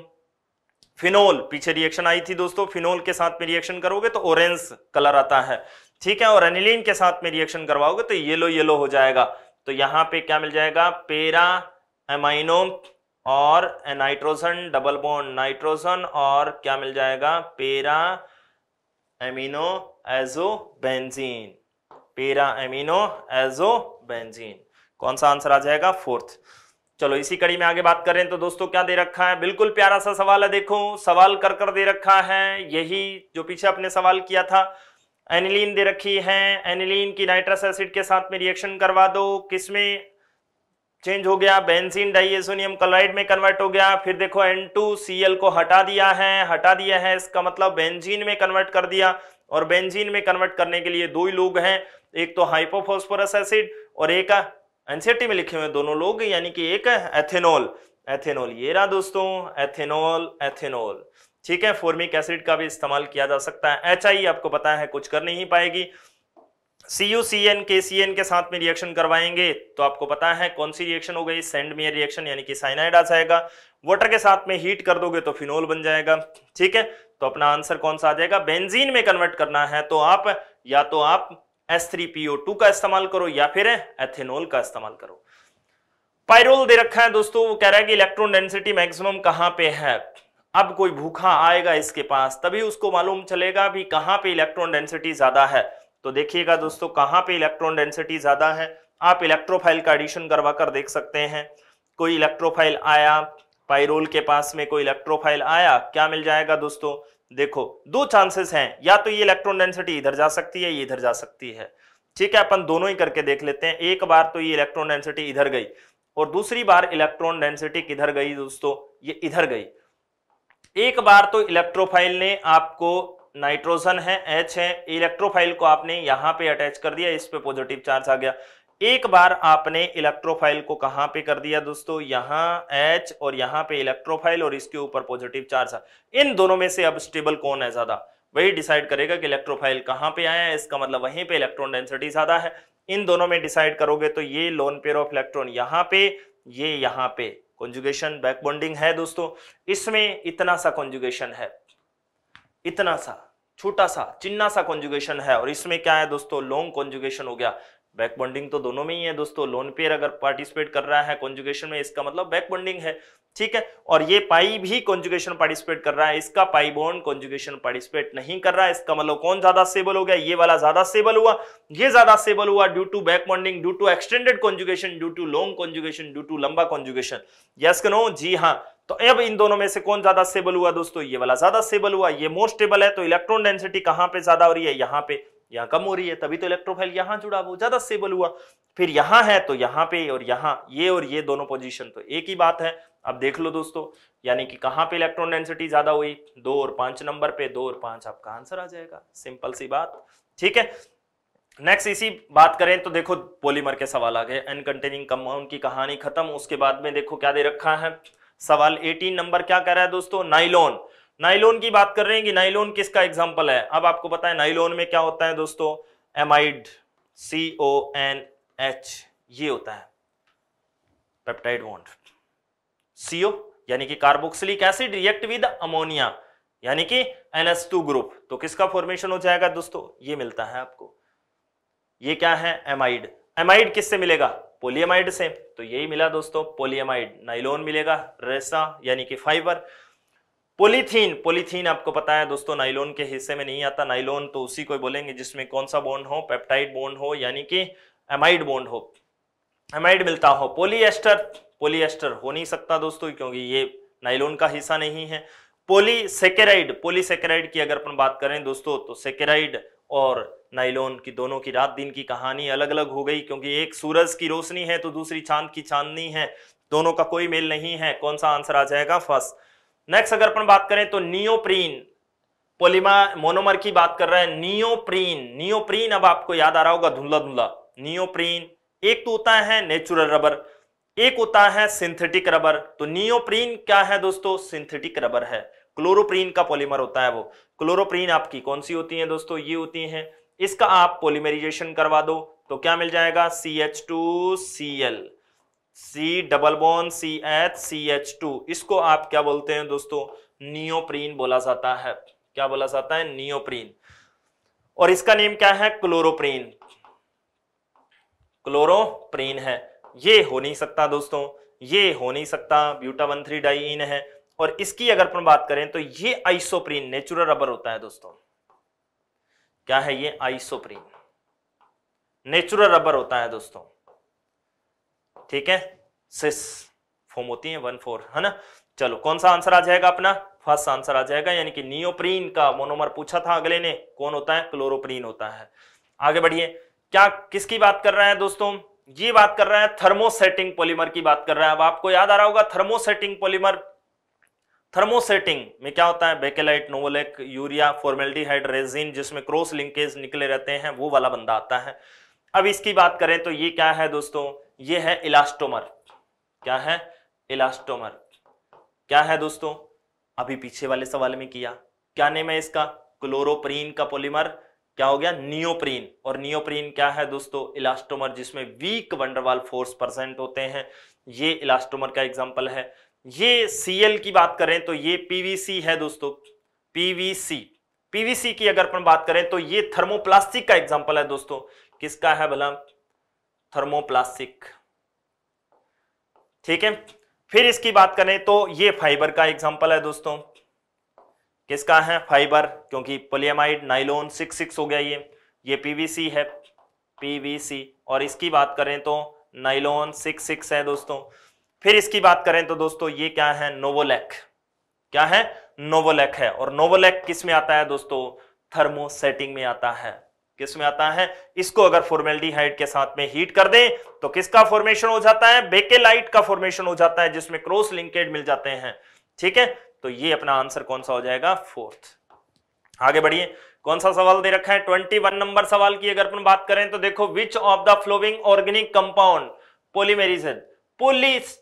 फिनोल पीछे रिएक्शन आई थी दोस्तों फिनोल के साथ में रिएक्शन करोगे तो ऑरेंज कलर आता है ठीक है और एनिलीन के साथ में रिएक्शन करवाओगे तो येलो येलो हो जाएगा तो यहां पे क्या मिल जाएगा पेरा एमाइनो और नाइट्रोजन डबल बोन नाइट्रोजन और क्या मिल जाएगा para amino azo benzene para amino azo benzene कौन सा आंसर आ जाएगा फोर्थ चलो इसी कड़ी में आगे बात करें तो दोस्तों क्या दे रखा है बिल्कुल प्यारा सा सवाल है देखो सवाल कर कर दे रखा है यही जो पीछे आपने सवाल किया था एनिलीन दे रखी है एनिलीन की नाइट्रस एसिड के साथ में रिएक्शन करवा दो किसमें चेंज हो गया बेंजीन डाइएसोनियम क्लोराइड में कन्वर्ट हो गया फिर देखो N2Cl को हटा दिया है हटा दिया है इसका मतलब बेंजीन में कन्वर्ट कर दिया और बेंजीन में कन्वर्ट करने के लिए दो ही लोग हैं एक तो हाइपोफॉस्फोरस एसिड और एक एनसीआरटी में लिखे हुए दोनों लोग यानी कि एक एथेनॉल एथेनॉल ये रहा दोस्तों एथेनॉल एथेनॉल ठीक है फॉर्मिक एसिड का भी इस्तेमाल किया जा सकता है एच आई आपको पता है कुछ कर नहीं पाएगी सी यू सी एन के सी एन के साथ में रिएक्शन करवाएंगे तो आपको पता है कौन सी रिएक्शन हो गई सेंड में रिएक्शन यानी कि साइनाइड आ जाएगा वाटर के साथ में हीट कर दोगे तो फिनोल बन जाएगा ठीक है तो अपना आंसर कौन सा आ जाएगा बेंजीन में कन्वर्ट करना है तो आप या तो आप S3PO2 का इस्तेमाल करो या फिर एथेनॉल का इस्तेमाल करो पायरोल दे रखा है दोस्तों वो कह रहा है कि इलेक्ट्रॉन डेंसिटी मैक्सिमम कहां पे है अब कोई भूखा आएगा इसके पास तभी उसको मालूम चलेगा भी कहां पे इलेक्ट्रॉन डेंसिटी ज्यादा है तो देखिएगा दोस्तों कहां पे इलेक्ट्रॉन डेंसिटी ज्यादा है आप इलेक्ट्रोफाइल का एडिशन करवा कर देख सकते हैं कोई इलेक्ट्रोफाइल आया पायरोल के पास में कोई इलेक्ट्रोफाइल आया क्या मिल जाएगा दोस्तों देखो दो चांसेस हैं या तो ये इलेक्ट्रॉन डेंसिटी इधर जा सकती है ये इधर जा सकती है ठीक है अपन दोनों ही करके देख लेते हैं एक बार तो ये इलेक्ट्रॉन डेंसिटी इधर गई और दूसरी बार इलेक्ट्रॉन डेंसिटी किधर गई दोस्तों ये इधर गई एक बार तो इलेक्ट्रोफाइल ने आपको नाइट्रोजन है एच है इलेक्ट्रोफाइल को आपने यहां पे अटैच कर दिया इस पे पॉजिटिव चार्ज आ गया एक बार आपने इलेक्ट्रोफाइल को कहां पे कर दिया दोस्तों यहां एच और यहां पे इलेक्ट्रोफाइल और इसके ऊपर पॉजिटिव चार्ज इन दोनों में से अब स्टेबल कौन है ज्यादा वही डिसाइड करेगा कि इलेक्ट्रोफाइल कहां पे आया है इसका मतलब वहीं पे इलेक्ट्रॉन डेंसिटी ज्यादा है इन दोनों में डिसाइड करोगे तो ये लोन पेयर ऑफ इलेक्ट्रॉन यहां पे ये यहां पे कॉन्जुगेशन बैकबॉन्डिंग है दोस्तों इसमें इतना सा कॉन्जुगेशन है इतना सा छोटा सा चिन्ना सा कॉन्जुगेशन है और इसमें क्या है दोस्तों लॉन्ग कॉन्जुगेशन हो गया बैक बॉन्डिंग तो दोनों में ही है दोस्तों लोन पेयर अगर पार्टिसिपेट कर रहा है कॉन्जुगेशन में इसका मतलब बैक बॉन्डिंग है ठीक है और ये पाई भी कॉन्जुगेशन पार्टिसिपेट कर रहा है इसका पाई बॉन्ड कॉन्जुगेशन पार्टिसिपेट नहीं कर रहा है इसका मतलब कौन ज्यादा स्टेबल हो गया ये वाला ज्यादा स्टेबल हुआ ये ज्यादा स्टेबल हुआ due to back bonding due to extended conjugation due to long conjugation due to लंबा कॉन्जुगेशन यस नो जी हाँ तो अब इन दोनों में से कौन ज्यादा स्टेबल हुआ दोस्तों ये वाला ज्यादा स्टेबल हुआ ये मोर स्टेबल है तो इलेक्ट्रॉन डेंसिटी कहां पे ज्यादा हो रही है यहां पे यहाँ कम हो रही है तभी तो इलेक्ट्रोफाइल यहाँ जुड़ा वो ज्यादा स्टेबल हुआ फिर यहाँ है तो यहाँ पे और यहाँ ये और ये दोनों पोजीशन तो एक ही बात है अब देख लो दोस्तों यानी कि कहाँ पे इलेक्ट्रॉन डेंसिटी ज्यादा हुई दो और पांच नंबर पे दो और पांच आपका आंसर आ जाएगा सिंपल सी बात ठीक है नेक्स्ट इसी बात करें तो देखो पॉलीमर के सवाल आ गए अनकंटेनिंग कंपाउंड की कहानी खत्म उसके बाद में देखो क्या दे रखा है सवाल 18 नंबर क्या कह रहा है दोस्तों नाइलॉन नाइलोन की बात कर रहे हैं कि नाइलोन किसका एग्जाम्पल है अब आपको पता है नाइलोन में क्या होता है दोस्तों amide C O N H ये होता है पेप्टाइड बॉन्ड सीओ यानी कि carboxylic acid react with ammonia यानी कि टू ग्रुप तो किसका फॉर्मेशन हो जाएगा दोस्तों ये मिलता है आपको ये क्या है एमाइड एमाइड किससे मिलेगा पोलियमाइड से तो यही मिला दोस्तों पोलियमाइड नाइलोन मिलेगा रेसा यानी कि फाइबर पोलीथीन पोलीथीन आपको पता है दोस्तों नाइलोन के हिस्से में नहीं आता नाइलोन तो उसी को बोलेंगे जिसमें कौन सा बॉन्ड हो पेप्टाइड बॉन्ड हो यानी कि एमाइड बॉन्ड हो एमाइड मिलता हो पोलिएस्टर पोलिएस्टर हो नहीं सकता दोस्तों क्योंकि ये नाइलोन का हिस्सा नहीं है पोलीसेकेराइड पोलीसेकेराइड की अगर अपन बात करें दोस्तों तो सेकेराइड और नाइलोन की दोनों की रात दिन की कहानी अलग अलग हो गई क्योंकि एक सूरज की रोशनी है तो दूसरी चांद की चांदनी है दोनों का कोई मेल नहीं है कौन सा आंसर आ जाएगा फर्स्ट नेक्स्ट अगर अपन बात करें तो नियोप्रीन पोलिमा मोनोमर की बात कर रहे हैं नियोप्रीन नियोप्रीन अब आपको याद आ रहा होगा धुंधला धुंधला नियोप्रीन एक तो होता है नेचुरल रबर एक होता है सिंथेटिक रबर तो नियोप्रीन क्या है दोस्तों सिंथेटिक रबर है क्लोरोप्रीन का पॉलीमर होता है वो क्लोरोप्रीन आपकी कौन सी होती है दोस्तों ये होती है इसका आप पॉलीमराइजेशन करवा दो तो क्या मिल जाएगा C H two C L C double bond C H C H two इसको आप क्या बोलते हैं दोस्तों नियोप्रीन बोला जाता है क्या बोला जाता है नियोप्रीन और इसका नेम क्या है क्लोरोप्रीन क्लोरोप्रीन है ये हो नहीं सकता दोस्तों ये हो नहीं सकता ब्यूटा वन थ्री डाइन है और इसकी अगर अपन बात करें तो ये आइसोप्रीन नेचुरल रबर होता है दोस्तों क्या है ये आइसोप्रीन नेचुरल रबर होता है दोस्तों ठीक है सिस फॉर्म होती है वन फोर है ना चलो कौन सा आंसर आ जाएगा अपना फर्स्ट आंसर आ जाएगा यानी कि नियोप्रीन का मोनोमर पूछा था अगले ने कौन होता है क्लोरोप्रीन होता है आगे बढ़िए क्या किसकी बात कर रहा है दोस्तों ये बात कर रहा है थर्मोसेटिंग पॉलीमर की बात कर रहा है अब आपको याद आ रहा होगा थर्मोसेटिंग पॉलीमर थर्मोसेटिंग में क्या होता है Bakelite novolac urea formaldehyde resin जिसमें क्रॉस लिंकेज निकले रहते हैं वो वाला बंदा आता है अब इसकी बात करें तो ये क्या है दोस्तों ये है इलास्टोमर क्या है इलास्टोमर क्या है दोस्तों अभी पीछे वाले सवाल में किया क्या नेम है इसका क्लोरोप्रीन का पॉलीमर क्या हो गया नियोप्रीन और नियोप्रीन क्या है दोस्तों इलास्टोमर जिसमें वीक वंडरवाल फोर्स परसेंट होते हैं ये इलास्टोमर का एग्जाम्पल है ये सीएल की बात करें तो ये पीवीसी है दोस्तों पीवीसी पीवीसी की अगर अपन बात करें तो ये थर्मोप्लास्टिक का एग्जाम्पल है दोस्तों किसका है भला थर्मोप्लास्टिक ठीक है फिर इसकी बात करें तो ये फाइबर का एग्जाम्पल है दोस्तों किसका है फाइबर क्योंकि पोलियमाइड नाइलोन सिक्स सिक्स हो गया ये ये पीवीसी है पीवीसी और इसकी बात करें तो नाइलोन सिक्स सिक्स है दोस्तों फिर इसकी बात करें तो दोस्तों ये क्या है नोवोलैक क्या है नोवोलैक है और नोवोलैक किस में आता है दोस्तों थर्मोसेटिंग में आता है किस में आता है इसको अगर फॉर्मेलिटीहाइड के साथ में हीट कर दें तो किसका फॉर्मेशन हो जाता है बेकेलाइट का फॉर्मेशन हो जाता है जिसमें क्रॉस लिंकेड मिल जाते हैं ठीक है तो ये अपना आंसर कौन सा हो जाएगा फोर्थ आगे बढ़िए कौन सा सवाल दे रखा है ट्वेंटी वन नंबर सवाल की अगर अपन बात करें तो देखो which of the following organic compound polymerization polys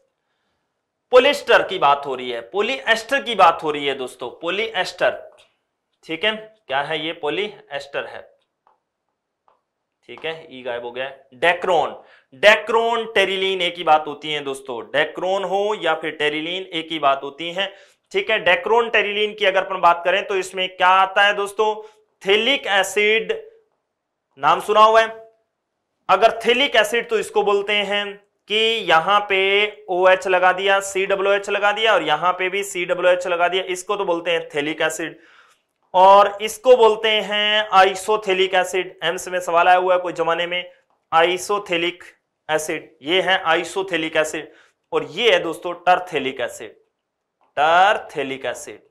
polyester की बात हो रही है पोलीएस्टर की बात हो रही है दोस्तों पोलीएस्टर ठीक है क्या है ये पोलीएस्टर है ठीक है ई e गायब हो गया डेक्रोन डेक्रोन टेरिलीन एक ही बात होती है दोस्तों डेक्रोन हो या फिर टेरिलीन एक ही बात होती है ठीक है डेक्रोन टेरिलीन की अगर अपन बात करें तो इसमें क्या आता है दोस्तों थेलिक एसिड नाम सुना हुआ है अगर थेलिक एसिड तो इसको बोलते हैं कि यहां पे ओ OH लगा दिया सी डब्ल्यू एच लगा दिया और यहां पे भी सी डब्ल्यू एच लगा दिया इसको तो बोलते हैं थेलिक एसिड और इसको बोलते हैं आइसोथेलिक एसिड एम्स में सवाल आया हुआ है कोई जमाने में आइसोथेलिक एसिड ये है आइसोथेलिक एसिड और ये है दोस्तों टर्थेलिक एसिड टर्थेलिक एसिड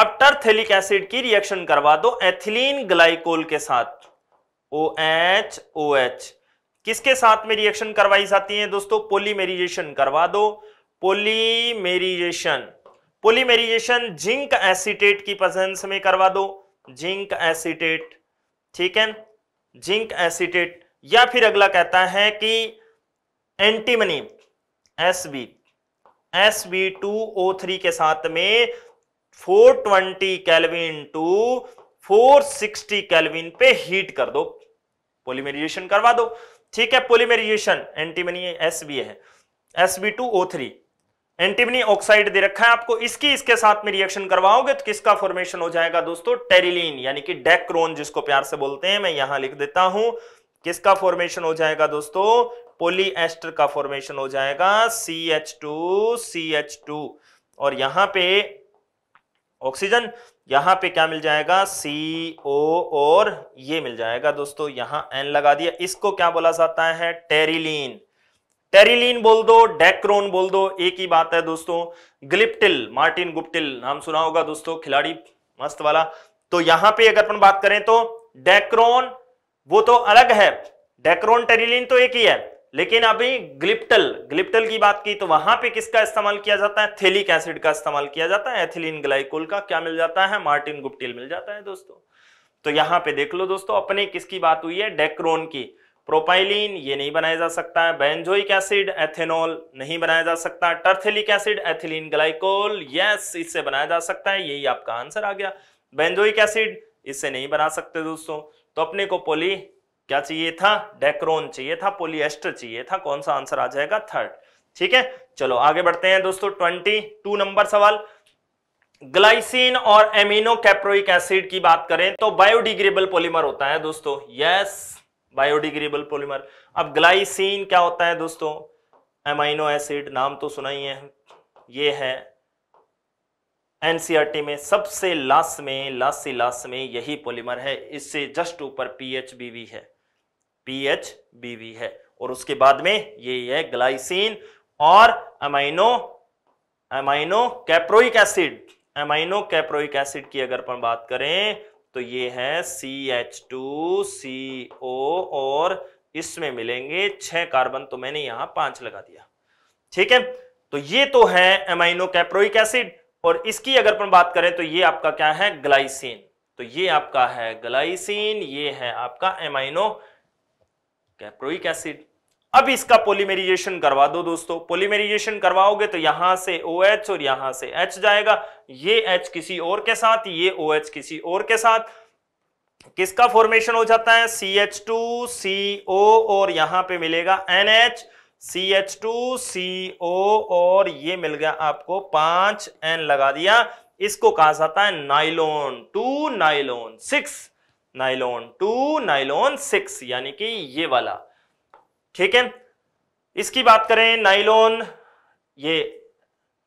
अब टर्थेलिक एसिड की रिएक्शन करवा दो एथिलीन ग्लाइकोल के साथ ओ एच ओ एच किसके साथ में रिएक्शन करवाई जाती है दोस्तों पोलीमेरिजेशन करवा दो पोलीमेरिजेशन पोलीमेरिजेशन जिंक एसिटेट की प्रेजेंस में करवा दो जिंक एसिटेट ठीक है जिंक एसिटेट या फिर अगला कहता है कि antimony S B S B two O three के साथ में four twenty Kelvin to four sixty Kelvin पे हीट कर दो पोलीमेरिजेशन करवा दो ठीक है पोलीमेरिजेशन एंटीमनी एस बी है S B two O three antimony oxide दे रखा है आपको इसकी इसके साथ में रिएक्शन करवाओगे तो किसका फॉर्मेशन हो जाएगा दोस्तों टेरिलीन यानी कि डेक्रोन जिसको प्यार से बोलते हैं मैं यहां लिख देता हूं किसका फॉर्मेशन हो जाएगा दोस्तों पोलीएस्टर का फॉर्मेशन हो जाएगा C H two C H two और यहां पे ऑक्सीजन यहां पे क्या मिल जाएगा सी ओ और ये मिल जाएगा दोस्तों यहां एन लगा दिया इसको क्या बोला जाता है टेरिलीन टेरिलीन बोल दो डेक्रोन बोल दो एक ही बात है दोस्तों ग्लिप्टिल मार्टिन गुप्टिल नाम सुना होगा दोस्तों खिलाड़ी मस्त वाला तो यहां पे अगर अपन बात करें तो डेक्रोन वो तो अलग है डेक्रोन टेरिलीन तो एक ही है लेकिन अभी ग्लिप्टल ग्लिप्टल की बात की तो वहां पे किसका इस्तेमाल किया जाता है थेलिक एसिड का इस्तेमाल किया जाता है एथिलीन ग्लाइकोल का क्या मिल जाता है मार्टिन गुप्टिल मिल जाता है दोस्तों तो यहां पे देख लो दोस्तों अपने किसकी बात हुई है डेक्रोन की प्रोपाइलिन ये नहीं बनाया जा सकता है बेंजोइक एसिड एथेनॉल नहीं बनाया जा सकता terephthalic acid ethylene glycol yes इससे बनाया जा सकता है यही आपका आंसर आ गया बेंजोइक एसिड इससे नहीं बना सकते दोस्तों तो अपने को पोली क्या चाहिए था डेक्रोन चाहिए था पोलिएस्टर चाहिए था कौन सा आंसर आ जाएगा थर्ड ठीक है चलो आगे बढ़ते हैं दोस्तों ट्वेंटी टू नंबर सवाल ग्लाइसिन और एमिनो कैप्रोइक एसिड की बात करें तो बायोडिग्रेबल पॉलीमर होता है दोस्तों यस बायोडिग्रेबल पॉलीमर अब ग्लाइसिन क्या होता है दोस्तों एमाइनो एसिड नाम तो सुना ही है ये है एनसीआरटी में सबसे लास्ट में लास्ट से लास्ट में यही पॉलीमर है इससे जस्ट ऊपर पीएच बीवी है पीएच बीवी है और उसके बाद में ये है ग्लाइसिन और amino amino caproic acid amino caproic acid की अगर अपन बात करें तो ये है C H two C O और इसमें मिलेंगे छह कार्बन तो मैंने यहां पांच लगा दिया ठीक है तो ये तो है एमाइनो कैप्रोइक एसिड और इसकी अगर अपन बात करें तो ये आपका क्या है ग्लाइसिन तो ये आपका है ग्लाइसिन ये है आपका एमाइनो कैप्रोइक एसिड अब इसका पोलीमेरिजेशन करवा दो दोस्तों पोलीमेरिजेशन करवाओगे तो यहां से ओ OH और यहां से एच जाएगा ये एच किसी और के साथ ये ओ OH किसी और के साथ किसका फॉर्मेशन हो जाता है C H two C O और यहां पे मिलेगा N H C H two C O और ये मिल गया आपको पांच एन लगा दिया इसको कहा जाता है nylon two nylon six nylon two nylon six यानी कि ये वाला ठीक है इसकी बात करें नाइलोन ये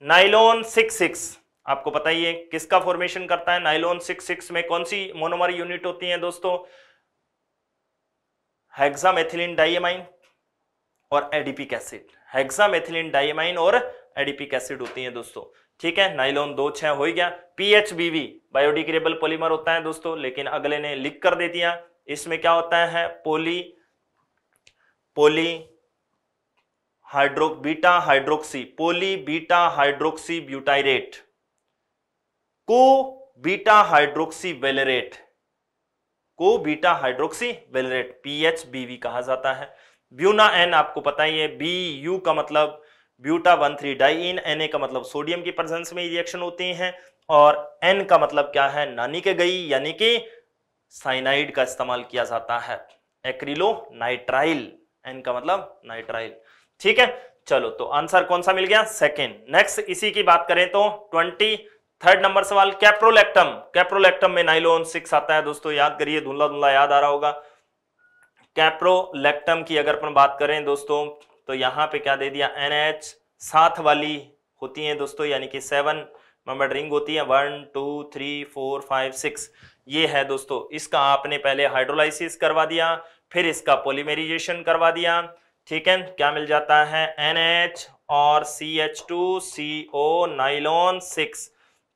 नाइलोन सिक्स सिक्स आपको पता ही है किसका फॉर्मेशन करता है नाइलोन सिक्स सिक्स में कौन सी मोनोमर यूनिट होती है दोस्तों हेक्सामेथिलीन डाइएमाइन और एडीपिक एसिड हेक्सामेथिलीन डाइएमाइन और एडीपिक एसिड होती है दोस्तों ठीक है नाइलोन दो छह हो गया पीएचबीवी बायोडिग्रेबल पॉलीमर होता है दोस्तों लेकिन अगले ने लिख कर दे दिया इसमें क्या होता है poly poly hydro beta hydroxy poly beta hydroxy butyrate को बीटा हाइड्रोक्सी वेलरेट को beta hydroxy valerate PH BV कहा जाता है ब्यूना एन आपको पता ही है बी यू का मतलब buta one three diene N A का मतलब सोडियम की प्रेजेंस में रिएक्शन होती हैं और एन का मतलब क्या है नानी के गई यानी कि साइनाइड का इस्तेमाल किया जाता है एक्रिलो नाइट्राइल एन का मतलब नाइट्राइल ठीक है चलो तो आंसर कौन सा मिल गया सेकेंड नेक्स्ट इसी की बात करें तो ट्वेंटी थर्ड नंबर सवाल कैप्रोलेक्टम कैप्रोलेक्टम में नाइलोन सिक्स आता है दोस्तों याद करिए धुंधला धुंधला याद आ रहा होगा कैप्रोलेक्टम की अगर अपन बात करें दोस्तों तो यहां पे क्या दे दिया एन एच सात वाली होती है दोस्तों यानी कि सेवन नंबर रिंग होती है one two three four five six ये है दोस्तों इसका आपने पहले हाइड्रोलाइसिस करवा दिया फिर इसका पोलीमेरिजेशन करवा दिया ठीक है क्या मिल जाता है एन एच और C H two C O nylon six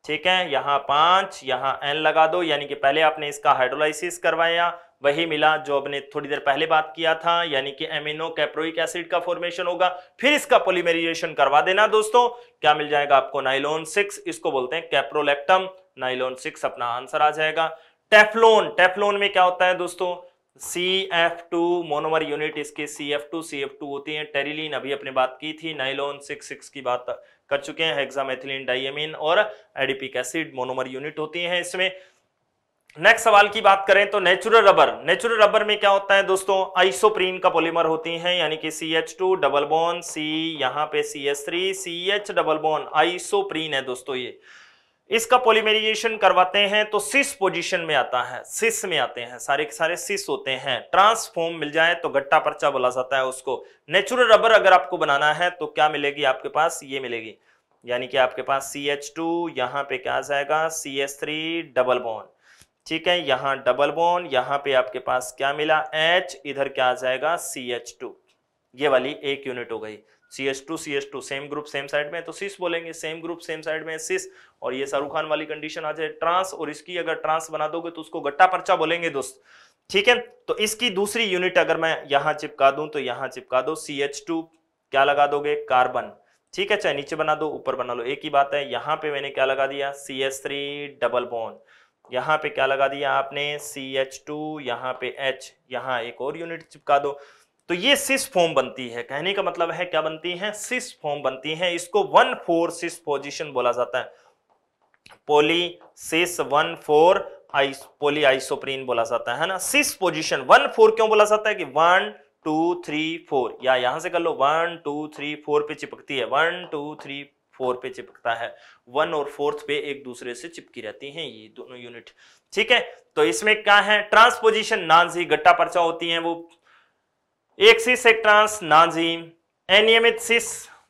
ठीक है यहाँ पांच यहाँ एन लगा दो यानी कि पहले आपने इसका हाइड्रोलाइसिस करवाया वही मिला जो आपने थोड़ी देर पहले बात किया था यानी कि एमिनो कैप्रोइक एसिड का फॉर्मेशन होगा फिर इसका पोलिमेरिजेशन करवा देना दोस्तों क्या मिल जाएगा आपको नाइलोन सिक्स इसको बोलते हैं कैप्रोलेक्टम नाइलोन सिक्स अपना आंसर आ जाएगा टेफलोन टेफलोन में क्या होता है दोस्तों C F two monomer unit इसके C F two C F two होती है टेरिलीन अभी अपने बात की थी नाइलोन सिक्स सिक्स की बात कर चुके हैं हेक्सामेथिलीन डाइमिन और एडिपिक एसिड मोनोमर यूनिट होती है इसमें नेक्स्ट सवाल की बात करें तो नेचुरल रबर नेचुरल रबर में क्या होता है दोस्तों आइसोप्रीन का पॉलीमर होती है यानी कि C H two double bond C यहाँ पे C H three C H double bond isoprene है दोस्तों ये इसका पोलिमेराइजेशन करवाते हैं तो सिस पोजीशन में आता है सिस में आते हैं सारे के सारे सिस होते हैं ट्रांसफॉर्म मिल जाए तो गट्टा पर्चा बोला जाता है उसको नेचुरल रबर अगर आपको बनाना है तो क्या मिलेगी आपके पास ये मिलेगी यानी कि आपके पास सी एच टू यहाँ पे क्या आ जाएगा C H three double bond ठीक है यहाँ डबल बोन यहाँ पे आपके पास क्या मिला एच इधर क्या आ जाएगा सी एच टू ये वाली एक यूनिट हो गई C S two C S two same group same side में तो सिस बोलेंगे सेम ग्रुप सेम साइड में सिस और ये शाहरुख खान वाली कंडीशन आ जाए ट्रांस और इसकी अगर ट्रांस बना दोगे तो उसको गट्टा पर्चा बोलेंगे दोस्त ठीक है तो इसकी दूसरी यूनिट अगर मैं यहां चिपका दूं तो यहां चिपका दो सी एच टू क्या लगा दोगे कार्बन ठीक है चाहे नीचे बना दो ऊपर बना लो एक ही बात है यहाँ पे मैंने क्या लगा दिया C S three double bond यहाँ पे क्या लगा दिया आपने सी एच टू यहाँ पे एच यहाँ एक और यूनिट चिपका दो तो ये सिस फॉर्म बनती है कहने का मतलब है क्या बनती है सिस फॉर्म बनती है इसको वन फोर सिस पोजिशन बोला जाता है poly cis one four iso poly isoprene बोला जाता है ना सिस पोजिशन वन फोर क्यों बोला जाता है कि वन टू थ्री फोर या यहां से कर लो वन टू थ्री फोर पे चिपकती है वन टू थ्री फोर पे चिपकता है वन और फोर्थ पे एक दूसरे से चिपकी रहती हैं ये दोनों यूनिट ठीक है तो इसमें क्या है ट्रांसपोजिशन नान गट्टा पर्चा होती है वो एक सिस एक ट्रांस नाजीम अनियमित सिस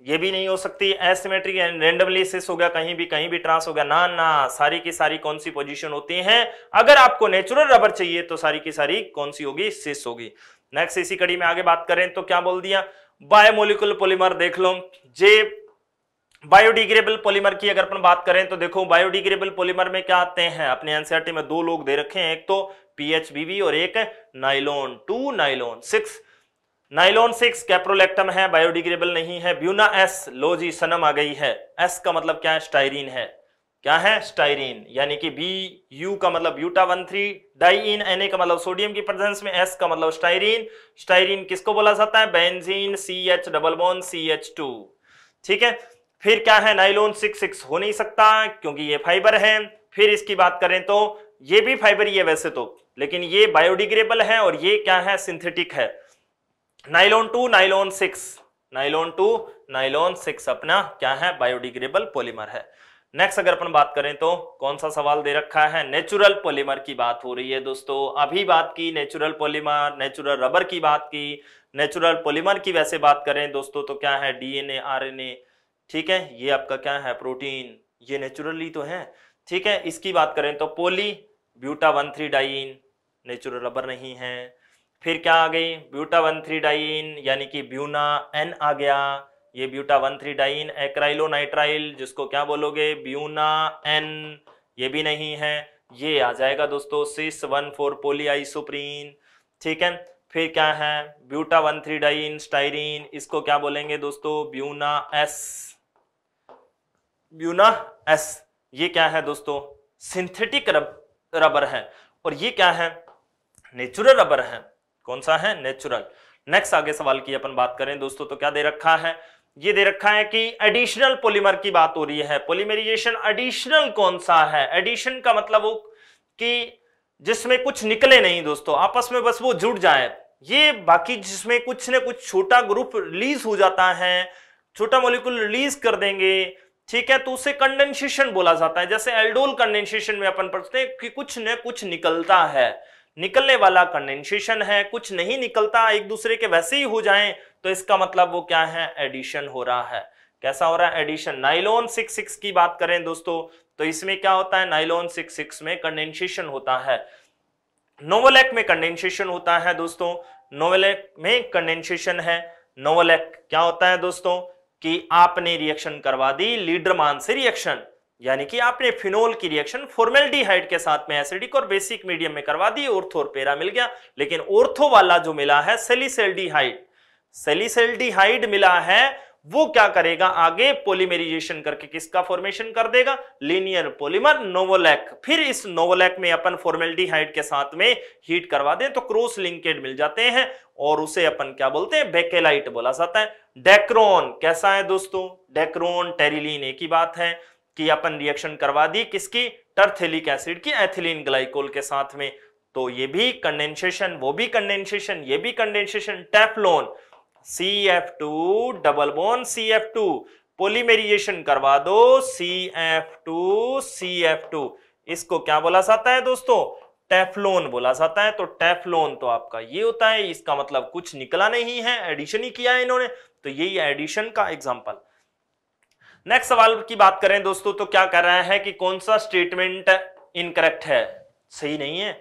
ये भी नहीं हो सकती एसिमेट्रिक रेंडमली सिस हो गया कहीं भी कहीं भी ट्रांस हो गया ना ना सारी की सारी कौन सी पोजीशन होती हैं अगर आपको नेचुरल रबर चाहिए तो सारी की सारी कौन सी होगी सिस होगी नेक्स्ट इसी कड़ी में आगे बात करें तो क्या बोल दिया बायोमोलिकुल पोलीमर देख लो जे बायोडिग्रेबल पोलिमर की अगर अपन बात करें तो देखो बायोडिग्रेबल पोलिमर में क्या आते हैं अपने एनसीआरटी e में दो लोग दे रखे हैं एक तो पीएचबीवी और एक nylon two nylon six nylon six caprolactam है बायोडिग्रेबल नहीं है ब्यूना एस लोजी सनम आ गई है एस का मतलब क्या है स्टाइरीन है क्या है स्टाइरीन यानी कि बी यू का मतलब buta one three diene N A का मतलब सोडियम की प्रेजेंस में एस का मतलब स्टाइरीन स्टाइरीन किसको बोला जाता है benzene C H double bond C H two ठीक है फिर क्या है नाइलोन सिक्स सिक्स हो नहीं सकता क्योंकि ये फाइबर है फिर इसकी बात करें तो ये भी फाइबर ही है वैसे तो लेकिन ये बायोडिग्रेबल है और ये क्या है सिंथेटिक है nylon two nylon six nylon two nylon six अपना क्या है बायोडिग्रेबल पॉलीमर है नेक्स्ट अगर अपन बात करें तो कौन सा सवाल दे रखा है नेचुरल पॉलीमर की बात हो रही है दोस्तों अभी बात की नेचुरल पॉलीमर नेचुरल रबर की बात की नेचुरल पॉलीमर की वैसे बात करें दोस्तों तो क्या है डीएनए आरएनए ठीक है ये आपका क्या है प्रोटीन ये नेचुरली तो है ठीक है इसकी बात करें तो poly buta one three diene natural rubber नहीं है फिर क्या आ गई ब्यूटा वन थ्री डाइन यानी कि ब्यूना एन आ गया ये buta one three diene acrylonitrile जिसको क्या बोलोगे ब्यूना एन ये भी नहीं है ये आ जाएगा दोस्तों सिस वन फोर सुप्रीन ठीक है फिर क्या है buta one three diene styrene इसको क्या बोलेंगे दोस्तों ब्यूना एस ब्यूना एस ये क्या है दोस्तों सिंथेटिक रब, रबर है और ये क्या है नेचुरल रबर है कौन सा है नेचुरल नेक्स्ट आगे सवाल की अपन बात करें दोस्तों तो क्या दे रखा है ये दे रखा है कि एडिशनल पॉलीमर की बात हो रही है पॉलीमराइजेशन एडिशनल कौन सा है एडिशन का मतलब वो कि जिसमें कुछ निकले नहीं दोस्तों आपस में बस वो जुड़ जाए ये बाकी जिसमें कुछ ना कुछ छोटा ग्रुप रिलीज हो जाता है छोटा मोलिकुल रिलीज कर देंगे ठीक है तो उसे कंडेंसेशन बोला जाता है जैसे एल्डोल कंडेंसेशन में अपन पढ़ते हैं कि कुछ न कुछ निकलता है निकलने वाला कंडेंसेशन है कुछ नहीं निकलता एक दूसरे के वैसे ही हो जाए तो इसका मतलब वो क्या है एडिशन हो रहा है कैसा हो रहा है एडिशन नाइलोन सिक्स सिक्स की बात करें दोस्तों तो इसमें क्या होता है नाइलोन सिक्स सिक्स में कंडेंसेशन होता है नोवलैक में कंडेंसेशन होता है दोस्तों नोवलैक में कंडेंसेशन है नोवलैक क्या होता है दोस्तों कि आपने रिएक्शन करवा दी लीडरमान से रिएक्शन यानी कि आपने फिनोल की रिएक्शन फोर्मेल्डिहाइड के साथ में एसिडिक और बेसिक मीडियम में करवा दी ओर्थो और पेरा मिल गया लेकिन ओर्थो वाला जो मिला है सेलिसेल्डिहाइड सेलिसेल्डिहाइड मिला है वो क्या करेगा आगे पोलीमेरिजेशन करके किसका फॉर्मेशन कर देगा लीनियर पोलीमर नोवोलैक फिर इस नोवोलैक में अपन फॉर्मेल्डिहाइड के साथ में हीट करवा दें तो क्रॉस लिंकेड मिल जाते हैं और उसे अपन क्या बोलते हैं बेकेलाइट बोला जाता है डेक्रोन कैसा है दोस्तों डेक्रोन टेरिलीन एक ही बात है कि अपन रिएक्शन करवा दी किसकी टर्थेलिक एसिड की एथिलीन ग्लाइकोल के साथ में तो ये भी कंडेंसेशन वो भी कंडेंसेशन ये भी condensation Teflon C F two double bond C F two polymerisation करवा दो C F two C F two इसको क्या बोला जाता है दोस्तों टेफलोन बोला जाता है तो टेफलोन तो आपका ये होता है इसका मतलब कुछ निकला नहीं है एडिशन ही किया है इन्होंने तो यही एडिशन का एग्जाम्पल नेक्स्ट सवाल की बात करें दोस्तों तो क्या कह रहे हैं कि कौन सा स्टेटमेंट इनकरेक्ट है सही नहीं है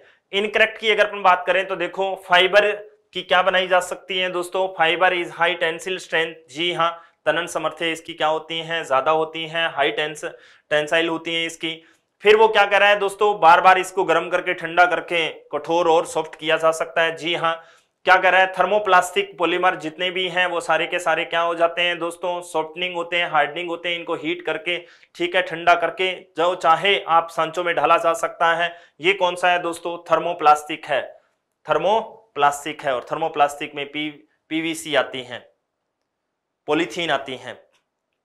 इनकरेक्ट की अगर अपन बात करें तो देखो फाइबर की क्या बनाई जा सकती है दोस्तों fibre is high tensile strength जी हाँ तनन समर्थ्य इसकी क्या होती हैं ज्यादा होती हैं हाई टेंस टेंसाइल होती हैं इसकी फिर वो क्या कर रहा है दोस्तों बार बार इसको गर्म करके ठंडा करके कठोर और सॉफ्ट किया जा सकता है जी हाँ क्या कर रहा है थर्मोप्लास्टिक पॉलीमर जितने भी हैं वो सारे के सारे क्या हो जाते हैं दोस्तों सॉफ्टनिंग होते हैं हार्डनिंग होते हैं इनको हीट करके ठीक है ठंडा करके जो चाहे आप सांचों में ढाला जा सकता है ये कौन सा है दोस्तों थर्मोप्लास्टिक है थर्मोप्लास्टिक है और थर्मोप्लास्टिक में पी पीवीसी आती है पोलिथीन आती है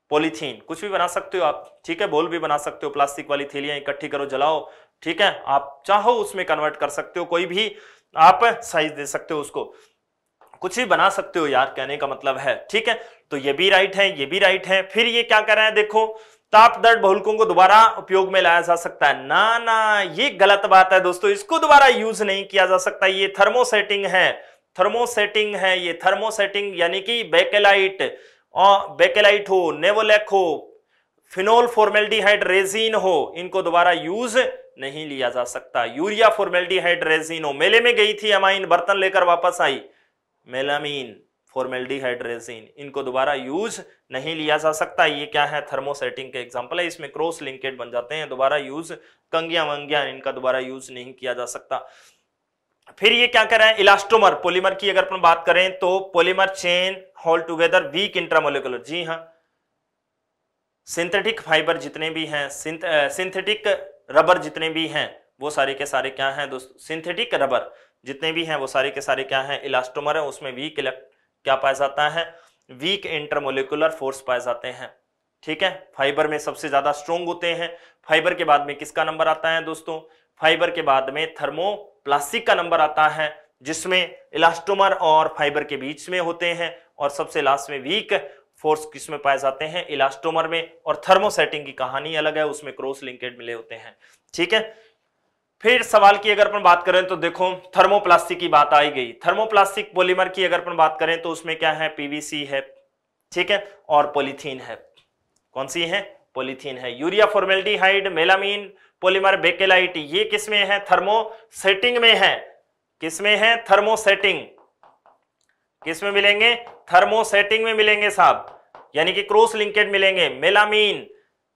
पोलिथीन कुछ भी बना सकते हो आप ठीक है बोल भी बना सकते हो प्लास्टिक वाली थैलियां इकट्ठी करो जलाओ ठीक है आप चाहो उसमें कन्वर्ट कर सकते हो कोई भी आप साइज दे सकते हो उसको कुछ भी बना सकते हो यार कहने का मतलब है ठीक है तो ये भी राइट है ये भी राइट है फिर ये क्या कर रहे हैं देखो ताप दर्द बहुलकों को दोबारा उपयोग में लाया जा सकता है ना ना ये गलत बात है दोस्तों इसको दोबारा यूज नहीं किया जा सकता ये थर्मोसेटिंग है थर्मोसेटिंग है ये थर्मोसेटिंग यानी कि बेकेलाइट बेकेलाइट हो नेवोलेक हो फिनोल फॉर्मेलिटी रेजिन हो इनको दोबारा यूज नहीं लिया जा सकता यूरिया फॉर्मेल्डिहाइड रेजिनो मेले में गई थी अमाइन बर्तन लेकर वापस आई मेलामीन फॉर्मेल्डिहाइड रेजिन इनको दोबारा यूज नहीं लिया जा सकता ये क्या है थर्मोसेटिंग के एग्जाम्पल है इसमें क्रॉस लिंकेड बन जाते हैं दोबारा यूज कंगिया वंगिया इनका दोबारा यूज नहीं किया जा सकता फिर ये क्या कर रहे हैं इलास्टोमर पोलीमर की अगर अपन बात करें तो polymer chain hold together weak intramolecular जी हाँ सिंथेटिक फाइबर जितने भी हैं सिंथेटिक रबर जितने भी हैं वो सारे के सारे क्या हैं दोस्तों सिंथेटिक रबर जितने भी हैं वो सारे के सारे क्या हैं इलास्टोमर हैं उसमें वीक क्या पाया जाता है वीक इंटरमोलिकुलर फोर्स पाए जाते हैं ठीक है फाइबर में सबसे ज्यादा स्ट्रोंग होते हैं फाइबर के बाद में किसका नंबर आता है दोस्तों फाइबर के बाद में थर्मोप्लास्टिक का नंबर आता है जिसमें इलास्टोमर और फाइबर के बीच में होते हैं और सबसे लास्ट में वीक फोर्स किस में पाए जाते हैं इलास्टोमर में और थर्मोसेटिंग की कहानी अलग है उसमें क्रॉस लिंकेड मिले होते हैं ठीक है फिर सवाल की अगर अपन बात करें तो देखो थर्मोप्लास्टिक की बात आई गई थर्मोप्लास्टिक पॉलीमर की अगर अपन बात करें तो उसमें क्या है पीवीसी है ठीक है और पॉलीथीन है कौन सी है पॉलीथीन है urea formaldehyde melamine polymer bakelite ये किसमें है थर्मोसेटिंग में है किसमें है थर्मोसेटिंग किसमें मिलेंगे थर्मोसेटिंग में मिलेंगे साहब यानी कि क्रोस लिंकेड मिलेंगे मेलामीन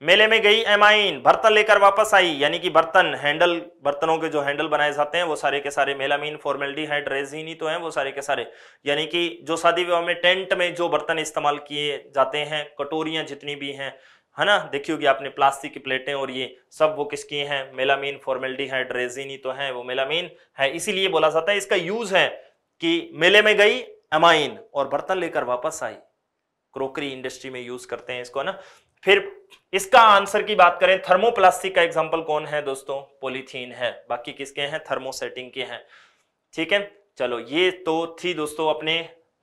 मेले में गई एमाइन बर्तन लेकर वापस आई यानी कि बर्तन हैंडल बर्तनों के जो हैंडल बनाए जाते हैं वो सारे के सारे मेलामीन फॉर्मेलिटी है ड्रेजीनी तो हैं वो सारे के सारे यानी कि जो शादी विवाह में टेंट में जो बर्तन इस्तेमाल किए जाते हैं कटोरियां जितनी भी हैं है ना देखी होगी आपने प्लास्टिक की प्लेटें और ये सब वो किसकी हैं मेलामीन फॉर्मेलिटी है ड्रेजीनी तो है वो मेलामीन है इसीलिए बोला जाता है इसका यूज है कि मेले में गई एमाइन और बर्तन लेकर वापस आई क्रोकरी इंडस्ट्री में यूज करते हैं इसको ना फिर इसका आंसर की बात करें थर्मोप्लास्टिक का एग्जाम्पल कौन है दोस्तों पोलिथीन है बाकी किसके हैं थर्मोसेटिंग के हैं ठीक है चलो ये तो थी दोस्तों अपने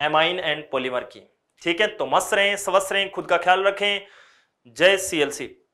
एमाइन एंड पोलीमर की ठीक है तो मस्त रहें स्वस्थ रहें खुद का ख्याल रखें जय सी